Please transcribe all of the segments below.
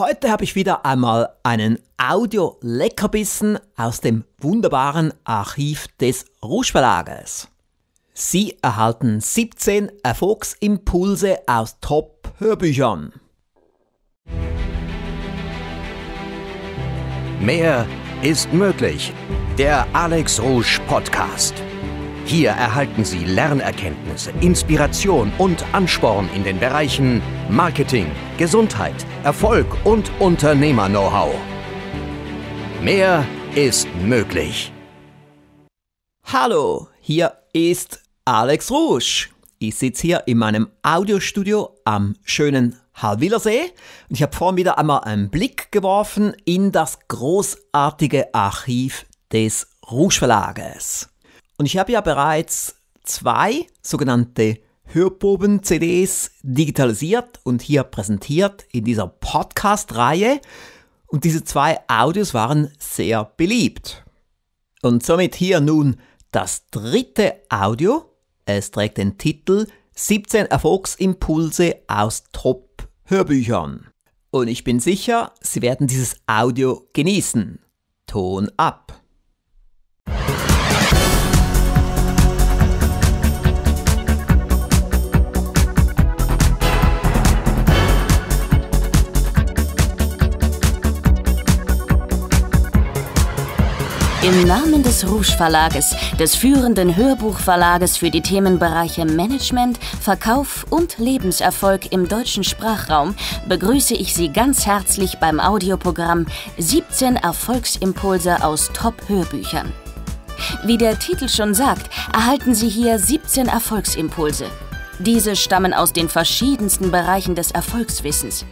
Heute habe ich wieder einmal einen Audio-Leckerbissen aus dem wunderbaren Archiv des Rouge Verlages. Sie erhalten 17 Erfolgsimpulse aus Top-Hörbüchern. Mehr ist möglich. Der Alex Rouge Podcast. Hier erhalten Sie Lernerkenntnisse, Inspiration und Ansporn in den Bereichen Marketing, Gesundheit, Erfolg und Unternehmer-Know-how. Mehr ist möglich. Hallo, hier ist Alex Rusch. Ich sitze hier in meinem Audiostudio am schönen Halwilersee und ich habe vorhin wieder einmal einen Blick geworfen in das großartige Archiv des Rouge Verlages. Und ich habe ja bereits zwei sogenannte Hörproben-CDs digitalisiert und hier präsentiert in dieser Podcast-Reihe. Und diese zwei Audios waren sehr beliebt. Und somit hier nun das dritte Audio. Es trägt den Titel 17 Erfolgsimpulse aus Top-Hörbüchern. Und ich bin sicher, Sie werden dieses Audio genießen. Ton ab. Im Namen des Rouge Verlages, des führenden Hörbuchverlages für die Themenbereiche Management, Verkauf und Lebenserfolg im deutschen Sprachraum, begrüße ich Sie ganz herzlich beim Audioprogramm 17 Erfolgsimpulse aus Top-Hörbüchern. Wie der Titel schon sagt, erhalten Sie hier 17 Erfolgsimpulse. Diese stammen aus den verschiedensten Bereichen des Erfolgswissens.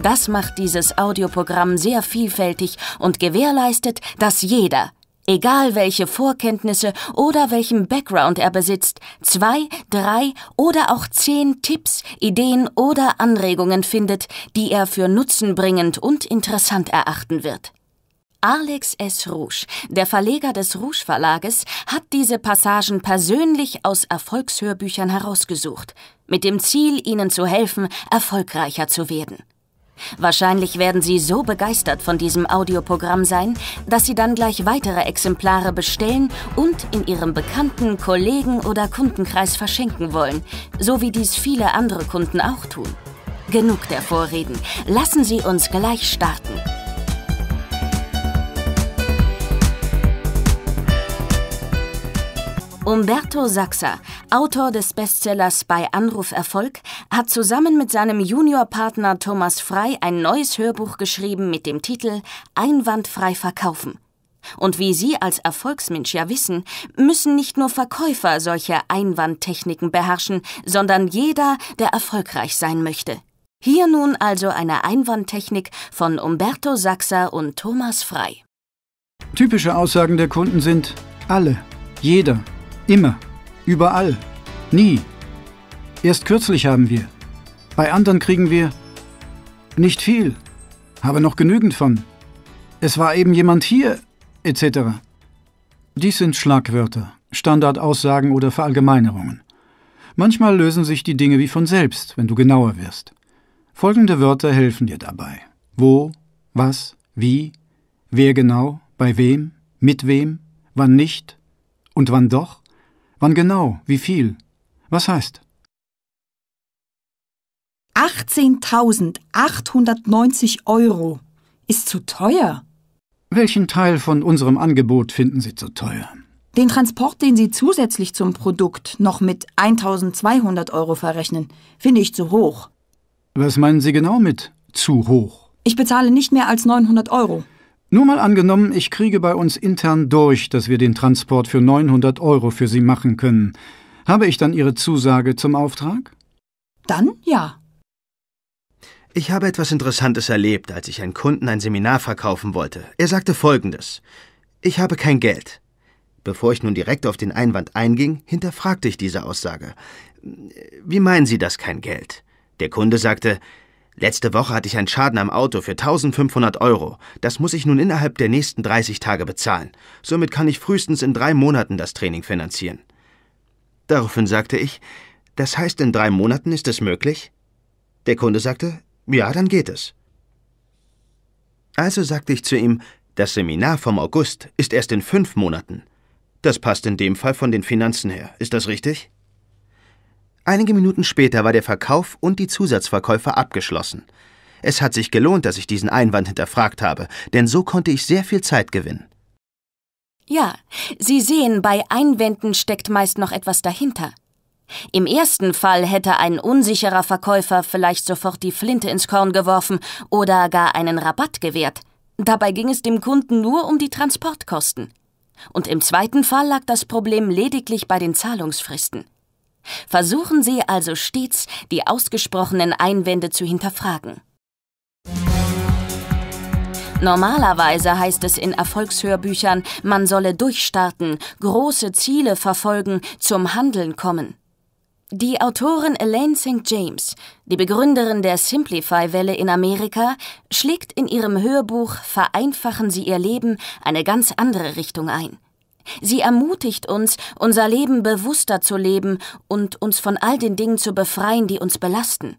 Das macht dieses Audioprogramm sehr vielfältig und gewährleistet, dass jeder, egal welche Vorkenntnisse oder welchen Background er besitzt, zwei, drei oder auch zehn Tipps, Ideen oder Anregungen findet, die er für nutzenbringend und interessant erachten wird. Alex S. Rouge, der Verleger des Rouge Verlages, hat diese Passagen persönlich aus Erfolgshörbüchern herausgesucht, mit dem Ziel, ihnen zu helfen, erfolgreicher zu werden. Wahrscheinlich werden Sie so begeistert von diesem Audioprogramm sein, dass Sie dann gleich weitere Exemplare bestellen und in Ihrem bekannten Kollegen- oder Kundenkreis verschenken wollen, so wie dies viele andere Kunden auch tun. Genug der Vorreden, lassen Sie uns gleich starten. Umberto Sachser, Autor des Bestsellers Bei Anruf Erfolg, hat zusammen mit seinem Juniorpartner Thomas Frei ein neues Hörbuch geschrieben mit dem Titel Einwandfrei verkaufen. Und wie Sie als Erfolgsmensch ja wissen, müssen nicht nur Verkäufer solche Einwandtechniken beherrschen, sondern jeder, der erfolgreich sein möchte. Hier nun also eine Einwandtechnik von Umberto Sachser und Thomas Frei. Typische Aussagen der Kunden sind alle, jeder, Immer. Überall. Nie. Erst kürzlich haben wir. Bei anderen kriegen wir nicht viel, aber noch genügend von. Es war eben jemand hier, etc. Dies sind Schlagwörter, Standardaussagen oder Verallgemeinerungen. Manchmal lösen sich die Dinge wie von selbst, wenn du genauer wirst. Folgende Wörter helfen dir dabei. Wo, was, wie, wer genau, bei wem, mit wem, wann nicht und wann doch? Wann genau? Wie viel? Was heißt? 18.890 Euro. Ist zu teuer. Welchen Teil von unserem Angebot finden Sie zu teuer? Den Transport, den Sie zusätzlich zum Produkt noch mit 1200 Euro verrechnen, finde ich zu hoch. Was meinen Sie genau mit zu hoch? Ich bezahle nicht mehr als 900 Euro. Nur mal angenommen, ich kriege bei uns intern durch, dass wir den Transport für 900 Euro für Sie machen können. Habe ich dann Ihre Zusage zum Auftrag? Dann ja. Ich habe etwas Interessantes erlebt, als ich einen Kunden ein Seminar verkaufen wollte. Er sagte Folgendes. Ich habe kein Geld. Bevor ich nun direkt auf den Einwand einging, hinterfragte ich diese Aussage. Wie meinen Sie das kein Geld? Der Kunde sagte, Letzte Woche hatte ich einen Schaden am Auto für 1500 Euro. Das muss ich nun innerhalb der nächsten 30 Tage bezahlen. Somit kann ich frühestens in drei Monaten das Training finanzieren. Daraufhin sagte ich, das heißt, in drei Monaten ist es möglich? Der Kunde sagte, ja, dann geht es. Also sagte ich zu ihm, das Seminar vom August ist erst in fünf Monaten. Das passt in dem Fall von den Finanzen her, ist das richtig? Einige Minuten später war der Verkauf und die Zusatzverkäufe abgeschlossen. Es hat sich gelohnt, dass ich diesen Einwand hinterfragt habe, denn so konnte ich sehr viel Zeit gewinnen. Ja, Sie sehen, bei Einwänden steckt meist noch etwas dahinter. Im ersten Fall hätte ein unsicherer Verkäufer vielleicht sofort die Flinte ins Korn geworfen oder gar einen Rabatt gewährt. Dabei ging es dem Kunden nur um die Transportkosten. Und im zweiten Fall lag das Problem lediglich bei den Zahlungsfristen. Versuchen Sie also stets, die ausgesprochenen Einwände zu hinterfragen. Normalerweise heißt es in Erfolgshörbüchern, man solle durchstarten, große Ziele verfolgen, zum Handeln kommen. Die Autorin Elaine St. James, die Begründerin der Simplify-Welle in Amerika, schlägt in ihrem Hörbuch Vereinfachen Sie Ihr Leben eine ganz andere Richtung ein. Sie ermutigt uns, unser Leben bewusster zu leben und uns von all den Dingen zu befreien, die uns belasten.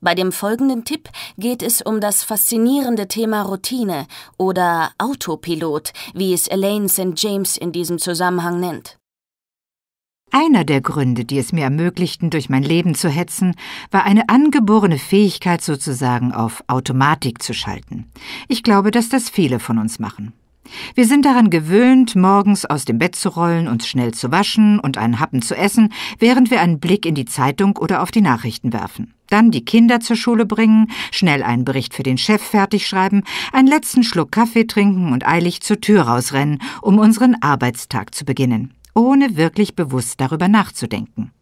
Bei dem folgenden Tipp geht es um das faszinierende Thema Routine oder Autopilot, wie es Elaine St. James in diesem Zusammenhang nennt. Einer der Gründe, die es mir ermöglichten, durch mein Leben zu hetzen, war eine angeborene Fähigkeit sozusagen auf Automatik zu schalten. Ich glaube, dass das viele von uns machen. Wir sind daran gewöhnt, morgens aus dem Bett zu rollen, uns schnell zu waschen und einen Happen zu essen, während wir einen Blick in die Zeitung oder auf die Nachrichten werfen. Dann die Kinder zur Schule bringen, schnell einen Bericht für den Chef fertig schreiben, einen letzten Schluck Kaffee trinken und eilig zur Tür rausrennen, um unseren Arbeitstag zu beginnen, ohne wirklich bewusst darüber nachzudenken.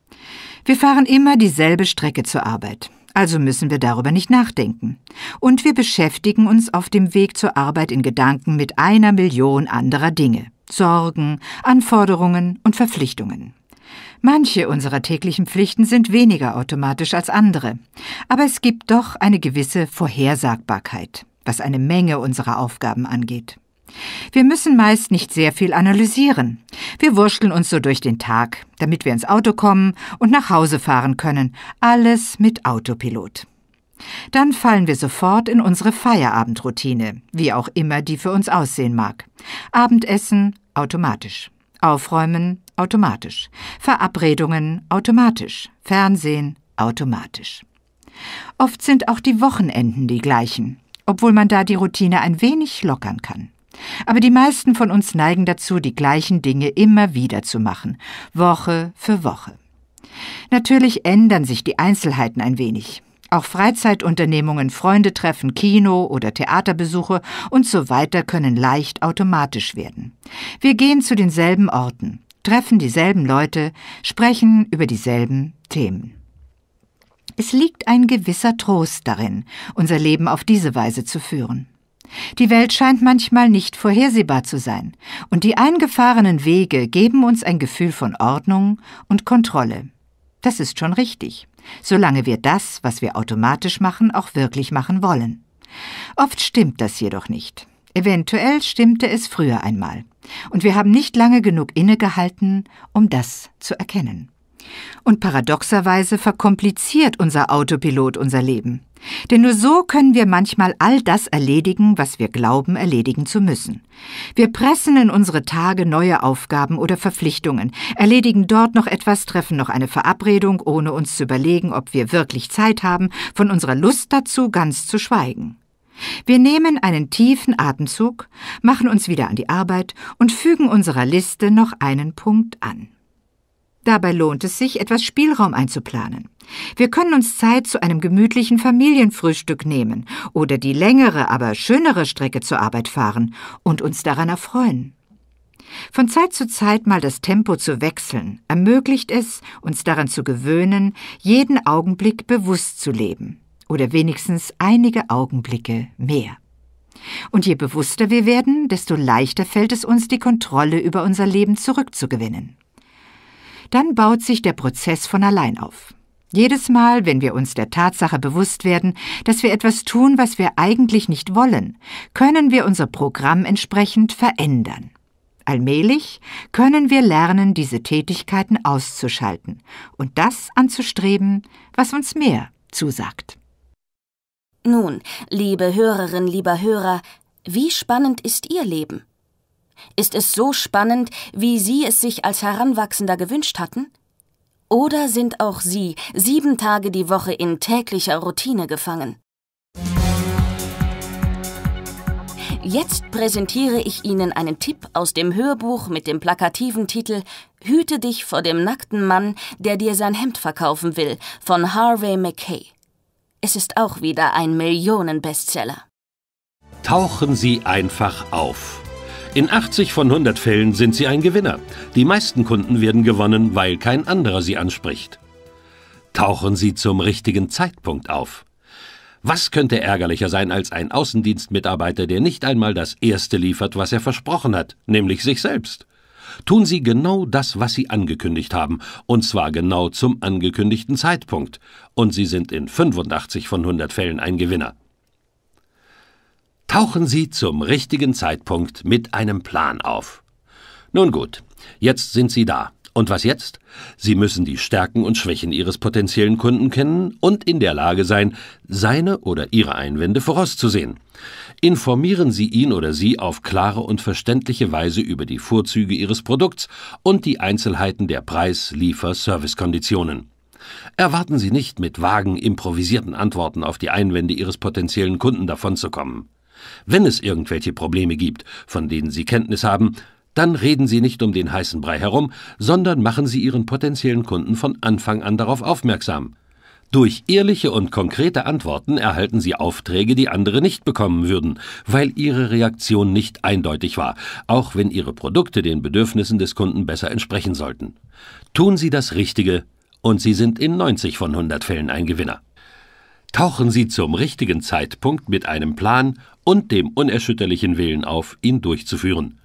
Wir fahren immer dieselbe Strecke zur Arbeit. Also müssen wir darüber nicht nachdenken. Und wir beschäftigen uns auf dem Weg zur Arbeit in Gedanken mit einer Million anderer Dinge. Sorgen, Anforderungen und Verpflichtungen. Manche unserer täglichen Pflichten sind weniger automatisch als andere, aber es gibt doch eine gewisse Vorhersagbarkeit, was eine Menge unserer Aufgaben angeht. Wir müssen meist nicht sehr viel analysieren. Wir wurschteln uns so durch den Tag, damit wir ins Auto kommen und nach Hause fahren können. Alles mit Autopilot. Dann fallen wir sofort in unsere Feierabendroutine, wie auch immer die für uns aussehen mag. Abendessen automatisch. Aufräumen automatisch. Verabredungen automatisch. Fernsehen automatisch. Oft sind auch die Wochenenden die gleichen, obwohl man da die Routine ein wenig lockern kann. Aber die meisten von uns neigen dazu, die gleichen Dinge immer wieder zu machen, Woche für Woche. Natürlich ändern sich die Einzelheiten ein wenig. Auch Freizeitunternehmungen, Freundetreffen, Kino- oder Theaterbesuche und so weiter können leicht automatisch werden. Wir gehen zu denselben Orten, treffen dieselben Leute, sprechen über dieselben Themen. Es liegt ein gewisser Trost darin, unser Leben auf diese Weise zu führen. Die Welt scheint manchmal nicht vorhersehbar zu sein, und die eingefahrenen Wege geben uns ein Gefühl von Ordnung und Kontrolle. Das ist schon richtig, solange wir das, was wir automatisch machen, auch wirklich machen wollen. Oft stimmt das jedoch nicht. Eventuell stimmte es früher einmal, und wir haben nicht lange genug innegehalten, um das zu erkennen. Und paradoxerweise verkompliziert unser Autopilot unser Leben. Denn nur so können wir manchmal all das erledigen, was wir glauben erledigen zu müssen. Wir pressen in unsere Tage neue Aufgaben oder Verpflichtungen, erledigen dort noch etwas, treffen noch eine Verabredung, ohne uns zu überlegen, ob wir wirklich Zeit haben, von unserer Lust dazu ganz zu schweigen. Wir nehmen einen tiefen Atemzug, machen uns wieder an die Arbeit und fügen unserer Liste noch einen Punkt an. Dabei lohnt es sich, etwas Spielraum einzuplanen. Wir können uns Zeit zu einem gemütlichen Familienfrühstück nehmen oder die längere, aber schönere Strecke zur Arbeit fahren und uns daran erfreuen. Von Zeit zu Zeit mal das Tempo zu wechseln, ermöglicht es, uns daran zu gewöhnen, jeden Augenblick bewusst zu leben oder wenigstens einige Augenblicke mehr. Und je bewusster wir werden, desto leichter fällt es uns, die Kontrolle über unser Leben zurückzugewinnen dann baut sich der Prozess von allein auf. Jedes Mal, wenn wir uns der Tatsache bewusst werden, dass wir etwas tun, was wir eigentlich nicht wollen, können wir unser Programm entsprechend verändern. Allmählich können wir lernen, diese Tätigkeiten auszuschalten und das anzustreben, was uns mehr zusagt. Nun, liebe Hörerin, lieber Hörer, wie spannend ist Ihr Leben? Ist es so spannend, wie Sie es sich als Heranwachsender gewünscht hatten? Oder sind auch Sie sieben Tage die Woche in täglicher Routine gefangen? Jetzt präsentiere ich Ihnen einen Tipp aus dem Hörbuch mit dem plakativen Titel Hüte dich vor dem nackten Mann, der dir sein Hemd verkaufen will, von Harvey McKay. Es ist auch wieder ein Millionenbestseller. Tauchen Sie einfach auf. In 80 von 100 Fällen sind sie ein Gewinner. Die meisten Kunden werden gewonnen, weil kein anderer sie anspricht. Tauchen sie zum richtigen Zeitpunkt auf. Was könnte ärgerlicher sein als ein Außendienstmitarbeiter, der nicht einmal das Erste liefert, was er versprochen hat, nämlich sich selbst? Tun Sie genau das, was Sie angekündigt haben, und zwar genau zum angekündigten Zeitpunkt, und Sie sind in 85 von 100 Fällen ein Gewinner. Tauchen Sie zum richtigen Zeitpunkt mit einem Plan auf. Nun gut, jetzt sind Sie da. Und was jetzt? Sie müssen die Stärken und Schwächen Ihres potenziellen Kunden kennen und in der Lage sein, seine oder ihre Einwände vorauszusehen. Informieren Sie ihn oder sie auf klare und verständliche Weise über die Vorzüge Ihres Produkts und die Einzelheiten der Preis-, Liefer-, Servicekonditionen. Erwarten Sie nicht, mit vagen, improvisierten Antworten auf die Einwände Ihres potenziellen Kunden davonzukommen. Wenn es irgendwelche Probleme gibt, von denen Sie Kenntnis haben, dann reden Sie nicht um den heißen Brei herum, sondern machen Sie Ihren potenziellen Kunden von Anfang an darauf aufmerksam. Durch ehrliche und konkrete Antworten erhalten Sie Aufträge, die andere nicht bekommen würden, weil Ihre Reaktion nicht eindeutig war, auch wenn Ihre Produkte den Bedürfnissen des Kunden besser entsprechen sollten. Tun Sie das Richtige und Sie sind in 90 von 100 Fällen ein Gewinner tauchen sie zum richtigen Zeitpunkt mit einem Plan und dem unerschütterlichen Willen auf, ihn durchzuführen.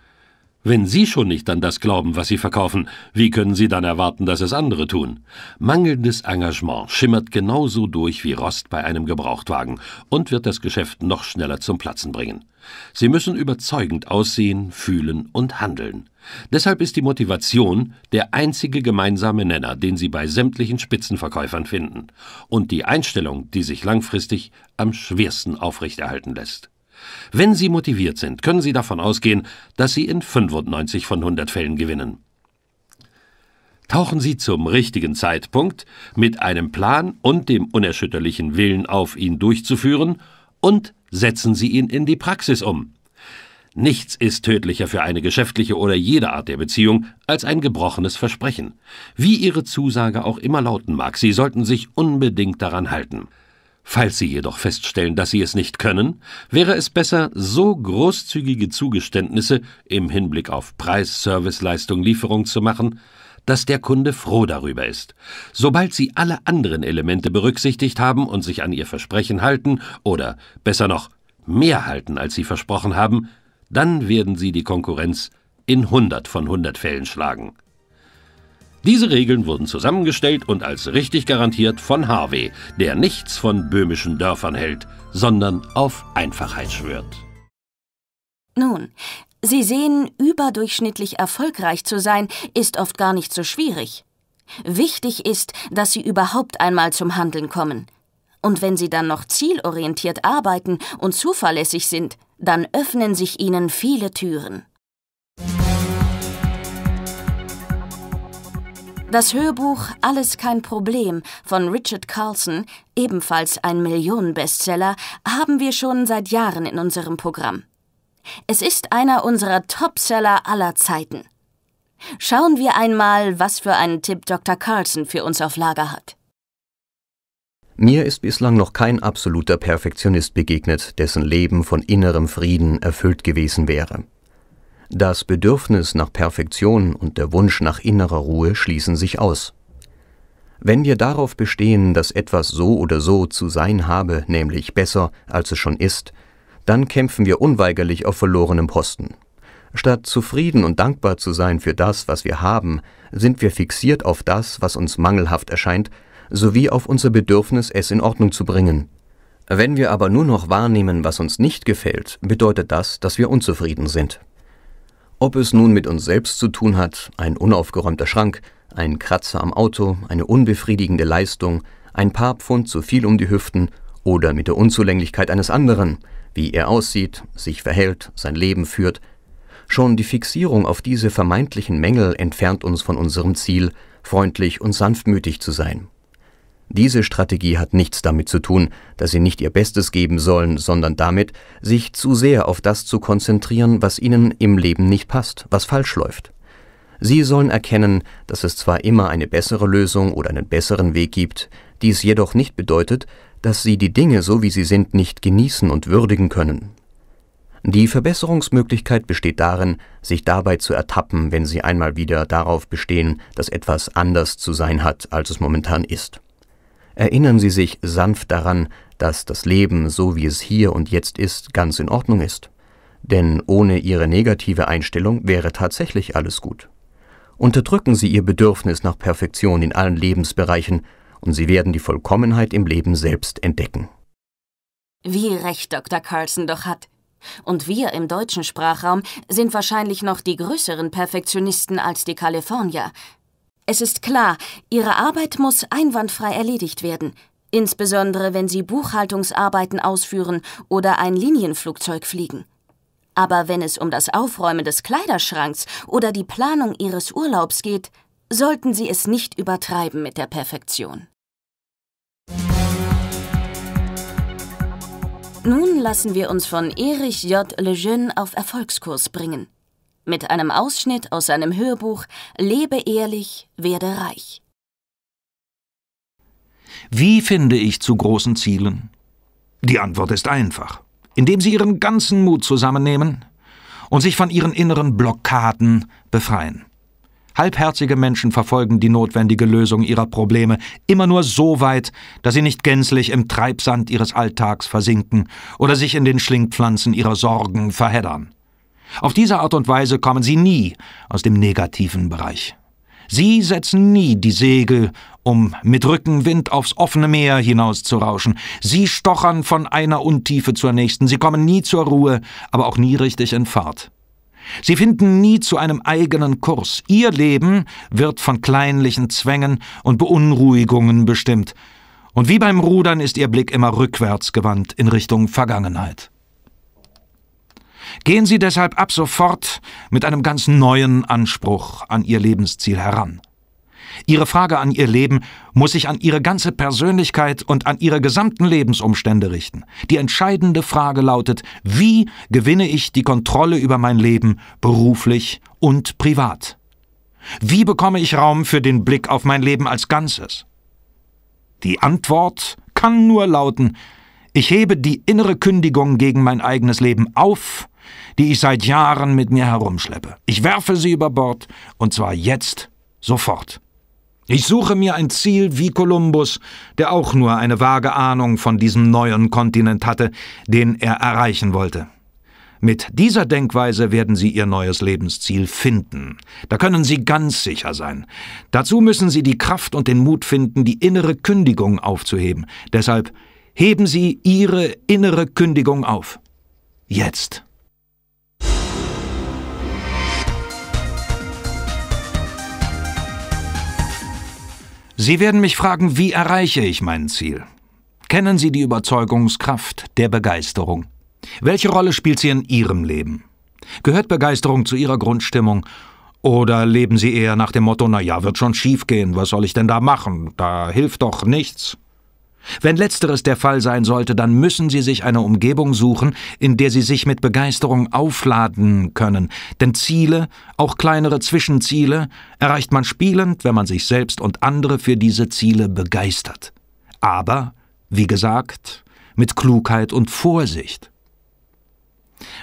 Wenn Sie schon nicht an das glauben, was Sie verkaufen, wie können Sie dann erwarten, dass es andere tun? Mangelndes Engagement schimmert genauso durch wie Rost bei einem Gebrauchtwagen und wird das Geschäft noch schneller zum Platzen bringen. Sie müssen überzeugend aussehen, fühlen und handeln. Deshalb ist die Motivation der einzige gemeinsame Nenner, den Sie bei sämtlichen Spitzenverkäufern finden und die Einstellung, die sich langfristig am schwersten aufrechterhalten lässt. Wenn Sie motiviert sind, können Sie davon ausgehen, dass Sie in 95 von 100 Fällen gewinnen. Tauchen Sie zum richtigen Zeitpunkt mit einem Plan und dem unerschütterlichen Willen auf, ihn durchzuführen, und setzen Sie ihn in die Praxis um. Nichts ist tödlicher für eine geschäftliche oder jede Art der Beziehung als ein gebrochenes Versprechen. Wie Ihre Zusage auch immer lauten mag, Sie sollten sich unbedingt daran halten. Falls Sie jedoch feststellen, dass Sie es nicht können, wäre es besser, so großzügige Zugeständnisse im Hinblick auf Preis, Service, Leistung, Lieferung zu machen, dass der Kunde froh darüber ist. Sobald Sie alle anderen Elemente berücksichtigt haben und sich an Ihr Versprechen halten oder besser noch mehr halten, als Sie versprochen haben, dann werden sie die Konkurrenz in 100 von 100 Fällen schlagen. Diese Regeln wurden zusammengestellt und als richtig garantiert von Harvey, der nichts von böhmischen Dörfern hält, sondern auf Einfachheit schwört. Nun, Sie sehen, überdurchschnittlich erfolgreich zu sein, ist oft gar nicht so schwierig. Wichtig ist, dass Sie überhaupt einmal zum Handeln kommen. Und wenn Sie dann noch zielorientiert arbeiten und zuverlässig sind, dann öffnen sich ihnen viele Türen. Das Hörbuch Alles kein Problem von Richard Carlson, ebenfalls ein Millionenbestseller, haben wir schon seit Jahren in unserem Programm. Es ist einer unserer Topseller aller Zeiten. Schauen wir einmal, was für einen Tipp Dr. Carlson für uns auf Lager hat. Mir ist bislang noch kein absoluter Perfektionist begegnet, dessen Leben von innerem Frieden erfüllt gewesen wäre. Das Bedürfnis nach Perfektion und der Wunsch nach innerer Ruhe schließen sich aus. Wenn wir darauf bestehen, dass etwas so oder so zu sein habe, nämlich besser, als es schon ist, dann kämpfen wir unweigerlich auf verlorenem Posten. Statt zufrieden und dankbar zu sein für das, was wir haben, sind wir fixiert auf das, was uns mangelhaft erscheint sowie auf unser Bedürfnis, es in Ordnung zu bringen. Wenn wir aber nur noch wahrnehmen, was uns nicht gefällt, bedeutet das, dass wir unzufrieden sind. Ob es nun mit uns selbst zu tun hat, ein unaufgeräumter Schrank, ein Kratzer am Auto, eine unbefriedigende Leistung, ein paar Pfund zu viel um die Hüften oder mit der Unzulänglichkeit eines anderen, wie er aussieht, sich verhält, sein Leben führt, schon die Fixierung auf diese vermeintlichen Mängel entfernt uns von unserem Ziel, freundlich und sanftmütig zu sein. Diese Strategie hat nichts damit zu tun, dass sie nicht ihr Bestes geben sollen, sondern damit, sich zu sehr auf das zu konzentrieren, was ihnen im Leben nicht passt, was falsch läuft. Sie sollen erkennen, dass es zwar immer eine bessere Lösung oder einen besseren Weg gibt, dies jedoch nicht bedeutet, dass sie die Dinge so wie sie sind nicht genießen und würdigen können. Die Verbesserungsmöglichkeit besteht darin, sich dabei zu ertappen, wenn sie einmal wieder darauf bestehen, dass etwas anders zu sein hat, als es momentan ist erinnern Sie sich sanft daran, dass das Leben, so wie es hier und jetzt ist, ganz in Ordnung ist. Denn ohne Ihre negative Einstellung wäre tatsächlich alles gut. Unterdrücken Sie Ihr Bedürfnis nach Perfektion in allen Lebensbereichen, und Sie werden die Vollkommenheit im Leben selbst entdecken. Wie recht Dr. Carlson doch hat. Und wir im deutschen Sprachraum sind wahrscheinlich noch die größeren Perfektionisten als die Kalifornier, es ist klar, Ihre Arbeit muss einwandfrei erledigt werden, insbesondere wenn Sie Buchhaltungsarbeiten ausführen oder ein Linienflugzeug fliegen. Aber wenn es um das Aufräumen des Kleiderschranks oder die Planung Ihres Urlaubs geht, sollten Sie es nicht übertreiben mit der Perfektion. Nun lassen wir uns von Erich J. Lejeune auf Erfolgskurs bringen mit einem Ausschnitt aus seinem Hörbuch Lebe ehrlich, werde reich. Wie finde ich zu großen Zielen? Die Antwort ist einfach, indem Sie Ihren ganzen Mut zusammennehmen und sich von Ihren inneren Blockaden befreien. Halbherzige Menschen verfolgen die notwendige Lösung ihrer Probleme immer nur so weit, dass sie nicht gänzlich im Treibsand ihres Alltags versinken oder sich in den Schlingpflanzen ihrer Sorgen verheddern. Auf diese Art und Weise kommen sie nie aus dem negativen Bereich. Sie setzen nie die Segel, um mit Rückenwind aufs offene Meer hinauszurauschen. Sie stochern von einer Untiefe zur nächsten. Sie kommen nie zur Ruhe, aber auch nie richtig in Fahrt. Sie finden nie zu einem eigenen Kurs. Ihr Leben wird von kleinlichen Zwängen und Beunruhigungen bestimmt. Und wie beim Rudern ist ihr Blick immer rückwärts gewandt in Richtung Vergangenheit. Gehen Sie deshalb ab sofort mit einem ganz neuen Anspruch an Ihr Lebensziel heran. Ihre Frage an Ihr Leben muss sich an Ihre ganze Persönlichkeit und an Ihre gesamten Lebensumstände richten. Die entscheidende Frage lautet, wie gewinne ich die Kontrolle über mein Leben beruflich und privat? Wie bekomme ich Raum für den Blick auf mein Leben als Ganzes? Die Antwort kann nur lauten, ich hebe die innere Kündigung gegen mein eigenes Leben auf die ich seit Jahren mit mir herumschleppe. Ich werfe sie über Bord, und zwar jetzt, sofort. Ich suche mir ein Ziel wie Kolumbus, der auch nur eine vage Ahnung von diesem neuen Kontinent hatte, den er erreichen wollte. Mit dieser Denkweise werden Sie Ihr neues Lebensziel finden. Da können Sie ganz sicher sein. Dazu müssen Sie die Kraft und den Mut finden, die innere Kündigung aufzuheben. Deshalb heben Sie Ihre innere Kündigung auf. Jetzt. Sie werden mich fragen, wie erreiche ich mein Ziel? Kennen Sie die Überzeugungskraft der Begeisterung? Welche Rolle spielt sie in Ihrem Leben? Gehört Begeisterung zu Ihrer Grundstimmung? Oder leben Sie eher nach dem Motto, na ja, wird schon schiefgehen, was soll ich denn da machen? Da hilft doch nichts. Wenn letzteres der Fall sein sollte, dann müssen Sie sich eine Umgebung suchen, in der Sie sich mit Begeisterung aufladen können, denn Ziele, auch kleinere Zwischenziele, erreicht man spielend, wenn man sich selbst und andere für diese Ziele begeistert. Aber, wie gesagt, mit Klugheit und Vorsicht.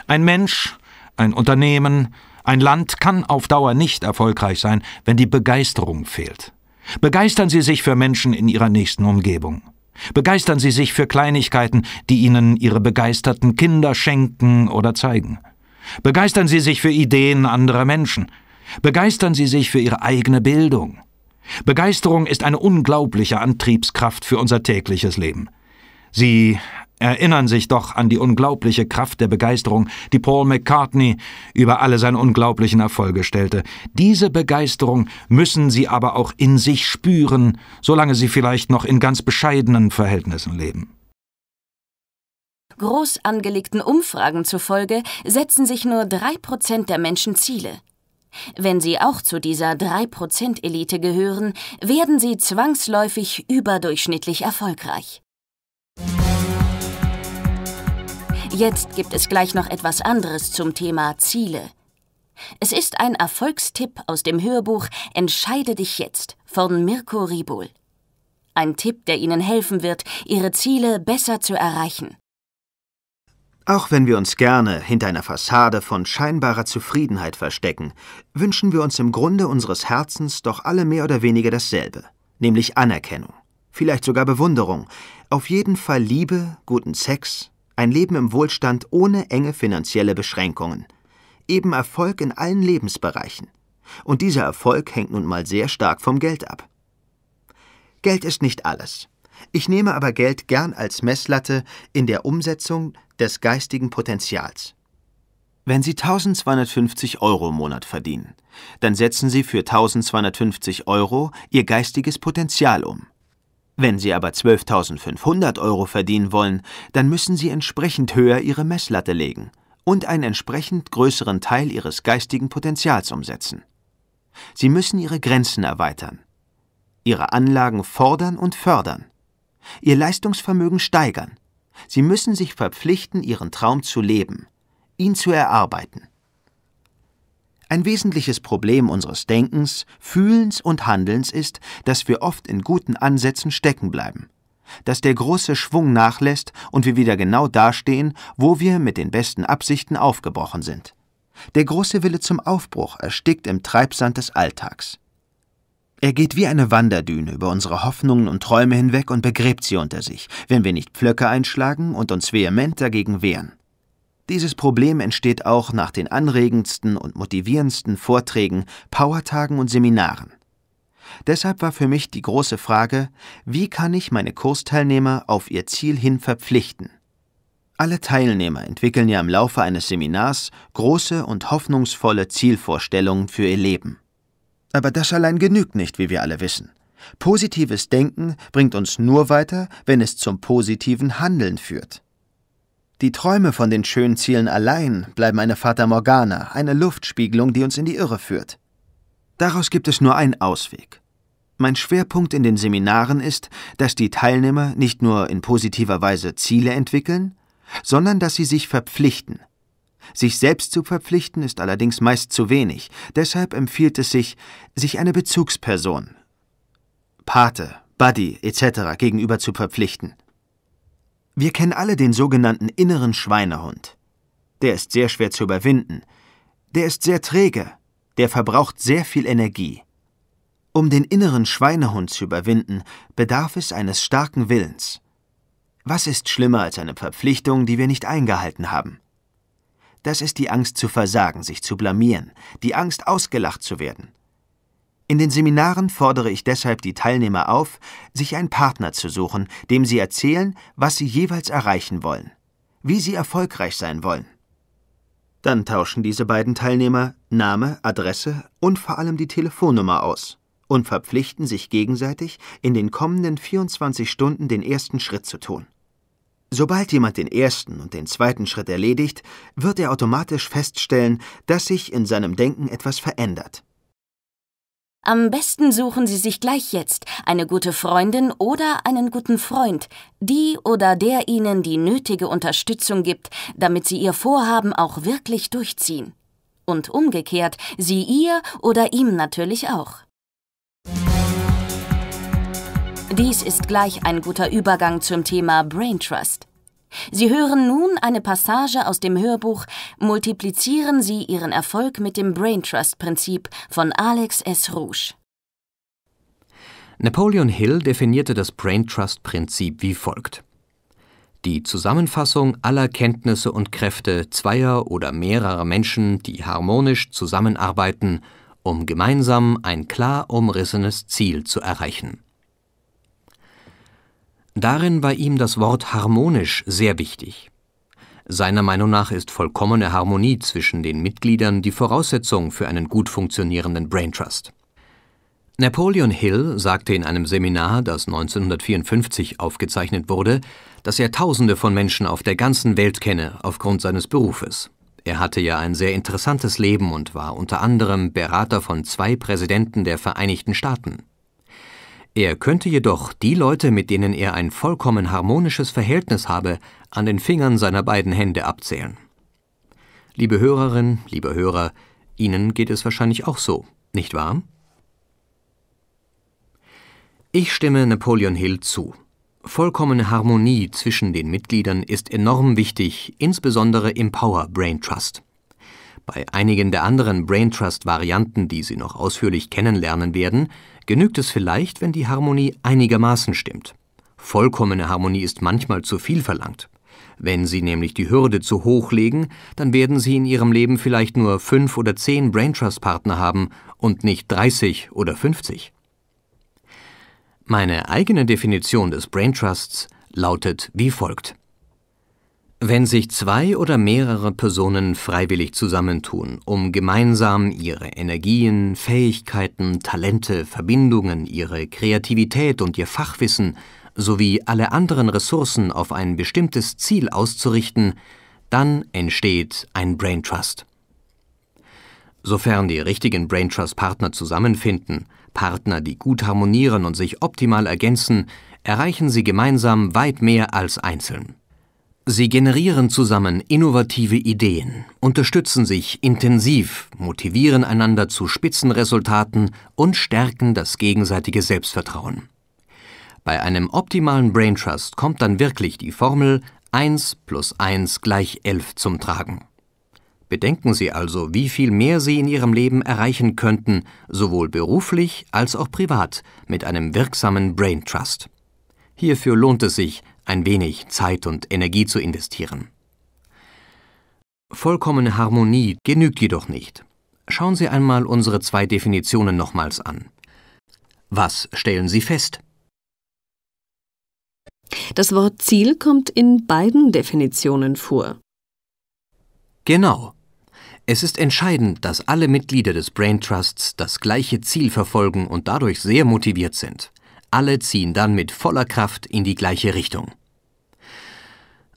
Ein Mensch, ein Unternehmen, ein Land kann auf Dauer nicht erfolgreich sein, wenn die Begeisterung fehlt. Begeistern Sie sich für Menschen in Ihrer nächsten Umgebung. Begeistern Sie sich für Kleinigkeiten, die Ihnen Ihre begeisterten Kinder schenken oder zeigen. Begeistern Sie sich für Ideen anderer Menschen. Begeistern Sie sich für Ihre eigene Bildung. Begeisterung ist eine unglaubliche Antriebskraft für unser tägliches Leben. Sie erinnern sich doch an die unglaubliche Kraft der Begeisterung, die Paul McCartney über alle seine unglaublichen Erfolge stellte. Diese Begeisterung müssen sie aber auch in sich spüren, solange sie vielleicht noch in ganz bescheidenen Verhältnissen leben. Groß angelegten Umfragen zufolge setzen sich nur drei Prozent der Menschen Ziele. Wenn sie auch zu dieser 3%-Elite gehören, werden sie zwangsläufig überdurchschnittlich erfolgreich. Jetzt gibt es gleich noch etwas anderes zum Thema Ziele. Es ist ein Erfolgstipp aus dem Hörbuch Entscheide dich jetzt von Mirko Ribol. Ein Tipp, der Ihnen helfen wird, Ihre Ziele besser zu erreichen. Auch wenn wir uns gerne hinter einer Fassade von scheinbarer Zufriedenheit verstecken, wünschen wir uns im Grunde unseres Herzens doch alle mehr oder weniger dasselbe, nämlich Anerkennung, vielleicht sogar Bewunderung, auf jeden Fall Liebe, guten Sex, ein Leben im Wohlstand ohne enge finanzielle Beschränkungen. Eben Erfolg in allen Lebensbereichen. Und dieser Erfolg hängt nun mal sehr stark vom Geld ab. Geld ist nicht alles. Ich nehme aber Geld gern als Messlatte in der Umsetzung des geistigen Potenzials. Wenn Sie 1250 Euro im Monat verdienen, dann setzen Sie für 1250 Euro Ihr geistiges Potenzial um. Wenn Sie aber 12.500 Euro verdienen wollen, dann müssen Sie entsprechend höher Ihre Messlatte legen und einen entsprechend größeren Teil Ihres geistigen Potenzials umsetzen. Sie müssen Ihre Grenzen erweitern, Ihre Anlagen fordern und fördern, Ihr Leistungsvermögen steigern. Sie müssen sich verpflichten, Ihren Traum zu leben, ihn zu erarbeiten. Ein wesentliches Problem unseres Denkens, Fühlens und Handelns ist, dass wir oft in guten Ansätzen stecken bleiben, dass der große Schwung nachlässt und wir wieder genau dastehen, wo wir mit den besten Absichten aufgebrochen sind. Der große Wille zum Aufbruch erstickt im Treibsand des Alltags. Er geht wie eine Wanderdüne über unsere Hoffnungen und Träume hinweg und begräbt sie unter sich, wenn wir nicht Pflöcke einschlagen und uns vehement dagegen wehren. Dieses Problem entsteht auch nach den anregendsten und motivierendsten Vorträgen, Powertagen und Seminaren. Deshalb war für mich die große Frage, wie kann ich meine Kursteilnehmer auf ihr Ziel hin verpflichten? Alle Teilnehmer entwickeln ja im Laufe eines Seminars große und hoffnungsvolle Zielvorstellungen für ihr Leben. Aber das allein genügt nicht, wie wir alle wissen. Positives Denken bringt uns nur weiter, wenn es zum positiven Handeln führt. Die Träume von den schönen Zielen allein bleiben eine Fata Morgana, eine Luftspiegelung, die uns in die Irre führt. Daraus gibt es nur einen Ausweg. Mein Schwerpunkt in den Seminaren ist, dass die Teilnehmer nicht nur in positiver Weise Ziele entwickeln, sondern dass sie sich verpflichten. Sich selbst zu verpflichten ist allerdings meist zu wenig, deshalb empfiehlt es sich, sich eine Bezugsperson, Pate, Buddy etc. gegenüber zu verpflichten. Wir kennen alle den sogenannten inneren Schweinehund. Der ist sehr schwer zu überwinden. Der ist sehr träge. Der verbraucht sehr viel Energie. Um den inneren Schweinehund zu überwinden, bedarf es eines starken Willens. Was ist schlimmer als eine Verpflichtung, die wir nicht eingehalten haben? Das ist die Angst zu versagen, sich zu blamieren, die Angst ausgelacht zu werden, in den Seminaren fordere ich deshalb die Teilnehmer auf, sich einen Partner zu suchen, dem sie erzählen, was sie jeweils erreichen wollen, wie sie erfolgreich sein wollen. Dann tauschen diese beiden Teilnehmer Name, Adresse und vor allem die Telefonnummer aus und verpflichten sich gegenseitig, in den kommenden 24 Stunden den ersten Schritt zu tun. Sobald jemand den ersten und den zweiten Schritt erledigt, wird er automatisch feststellen, dass sich in seinem Denken etwas verändert. Am besten suchen Sie sich gleich jetzt eine gute Freundin oder einen guten Freund, die oder der Ihnen die nötige Unterstützung gibt, damit Sie Ihr Vorhaben auch wirklich durchziehen. Und umgekehrt, Sie ihr oder ihm natürlich auch. Dies ist gleich ein guter Übergang zum Thema Brain Trust. Sie hören nun eine Passage aus dem Hörbuch Multiplizieren Sie Ihren Erfolg mit dem Brain Trust Prinzip von Alex S. Rouge. Napoleon Hill definierte das Brain Trust Prinzip wie folgt. Die Zusammenfassung aller Kenntnisse und Kräfte zweier oder mehrerer Menschen, die harmonisch zusammenarbeiten, um gemeinsam ein klar umrissenes Ziel zu erreichen. Darin war ihm das Wort harmonisch sehr wichtig. Seiner Meinung nach ist vollkommene Harmonie zwischen den Mitgliedern die Voraussetzung für einen gut funktionierenden Brain Trust. Napoleon Hill sagte in einem Seminar, das 1954 aufgezeichnet wurde, dass er Tausende von Menschen auf der ganzen Welt kenne aufgrund seines Berufes. Er hatte ja ein sehr interessantes Leben und war unter anderem Berater von zwei Präsidenten der Vereinigten Staaten. Er könnte jedoch die Leute, mit denen er ein vollkommen harmonisches Verhältnis habe, an den Fingern seiner beiden Hände abzählen. Liebe Hörerin, lieber Hörer, Ihnen geht es wahrscheinlich auch so, nicht wahr? Ich stimme Napoleon Hill zu. Vollkommene Harmonie zwischen den Mitgliedern ist enorm wichtig, insbesondere im Power Brain Trust. Bei einigen der anderen Braintrust-Varianten, die Sie noch ausführlich kennenlernen werden, genügt es vielleicht, wenn die Harmonie einigermaßen stimmt. Vollkommene Harmonie ist manchmal zu viel verlangt. Wenn Sie nämlich die Hürde zu hoch legen, dann werden Sie in Ihrem Leben vielleicht nur fünf oder zehn Braintrust-Partner haben und nicht 30 oder 50. Meine eigene Definition des Braintrusts lautet wie folgt. Wenn sich zwei oder mehrere Personen freiwillig zusammentun, um gemeinsam ihre Energien, Fähigkeiten, Talente, Verbindungen, ihre Kreativität und ihr Fachwissen sowie alle anderen Ressourcen auf ein bestimmtes Ziel auszurichten, dann entsteht ein Brain Trust. Sofern die richtigen Brain Trust Partner zusammenfinden, Partner, die gut harmonieren und sich optimal ergänzen, erreichen sie gemeinsam weit mehr als einzeln. Sie generieren zusammen innovative Ideen, unterstützen sich intensiv, motivieren einander zu Spitzenresultaten und stärken das gegenseitige Selbstvertrauen. Bei einem optimalen Brain Trust kommt dann wirklich die Formel 1 plus 1 gleich 11 zum Tragen. Bedenken Sie also, wie viel mehr Sie in Ihrem Leben erreichen könnten, sowohl beruflich als auch privat, mit einem wirksamen Brain Trust. Hierfür lohnt es sich, ein wenig Zeit und Energie zu investieren. Vollkommene Harmonie genügt jedoch nicht. Schauen Sie einmal unsere zwei Definitionen nochmals an. Was stellen Sie fest? Das Wort Ziel kommt in beiden Definitionen vor. Genau. Es ist entscheidend, dass alle Mitglieder des Brain Trusts das gleiche Ziel verfolgen und dadurch sehr motiviert sind. Alle ziehen dann mit voller Kraft in die gleiche Richtung.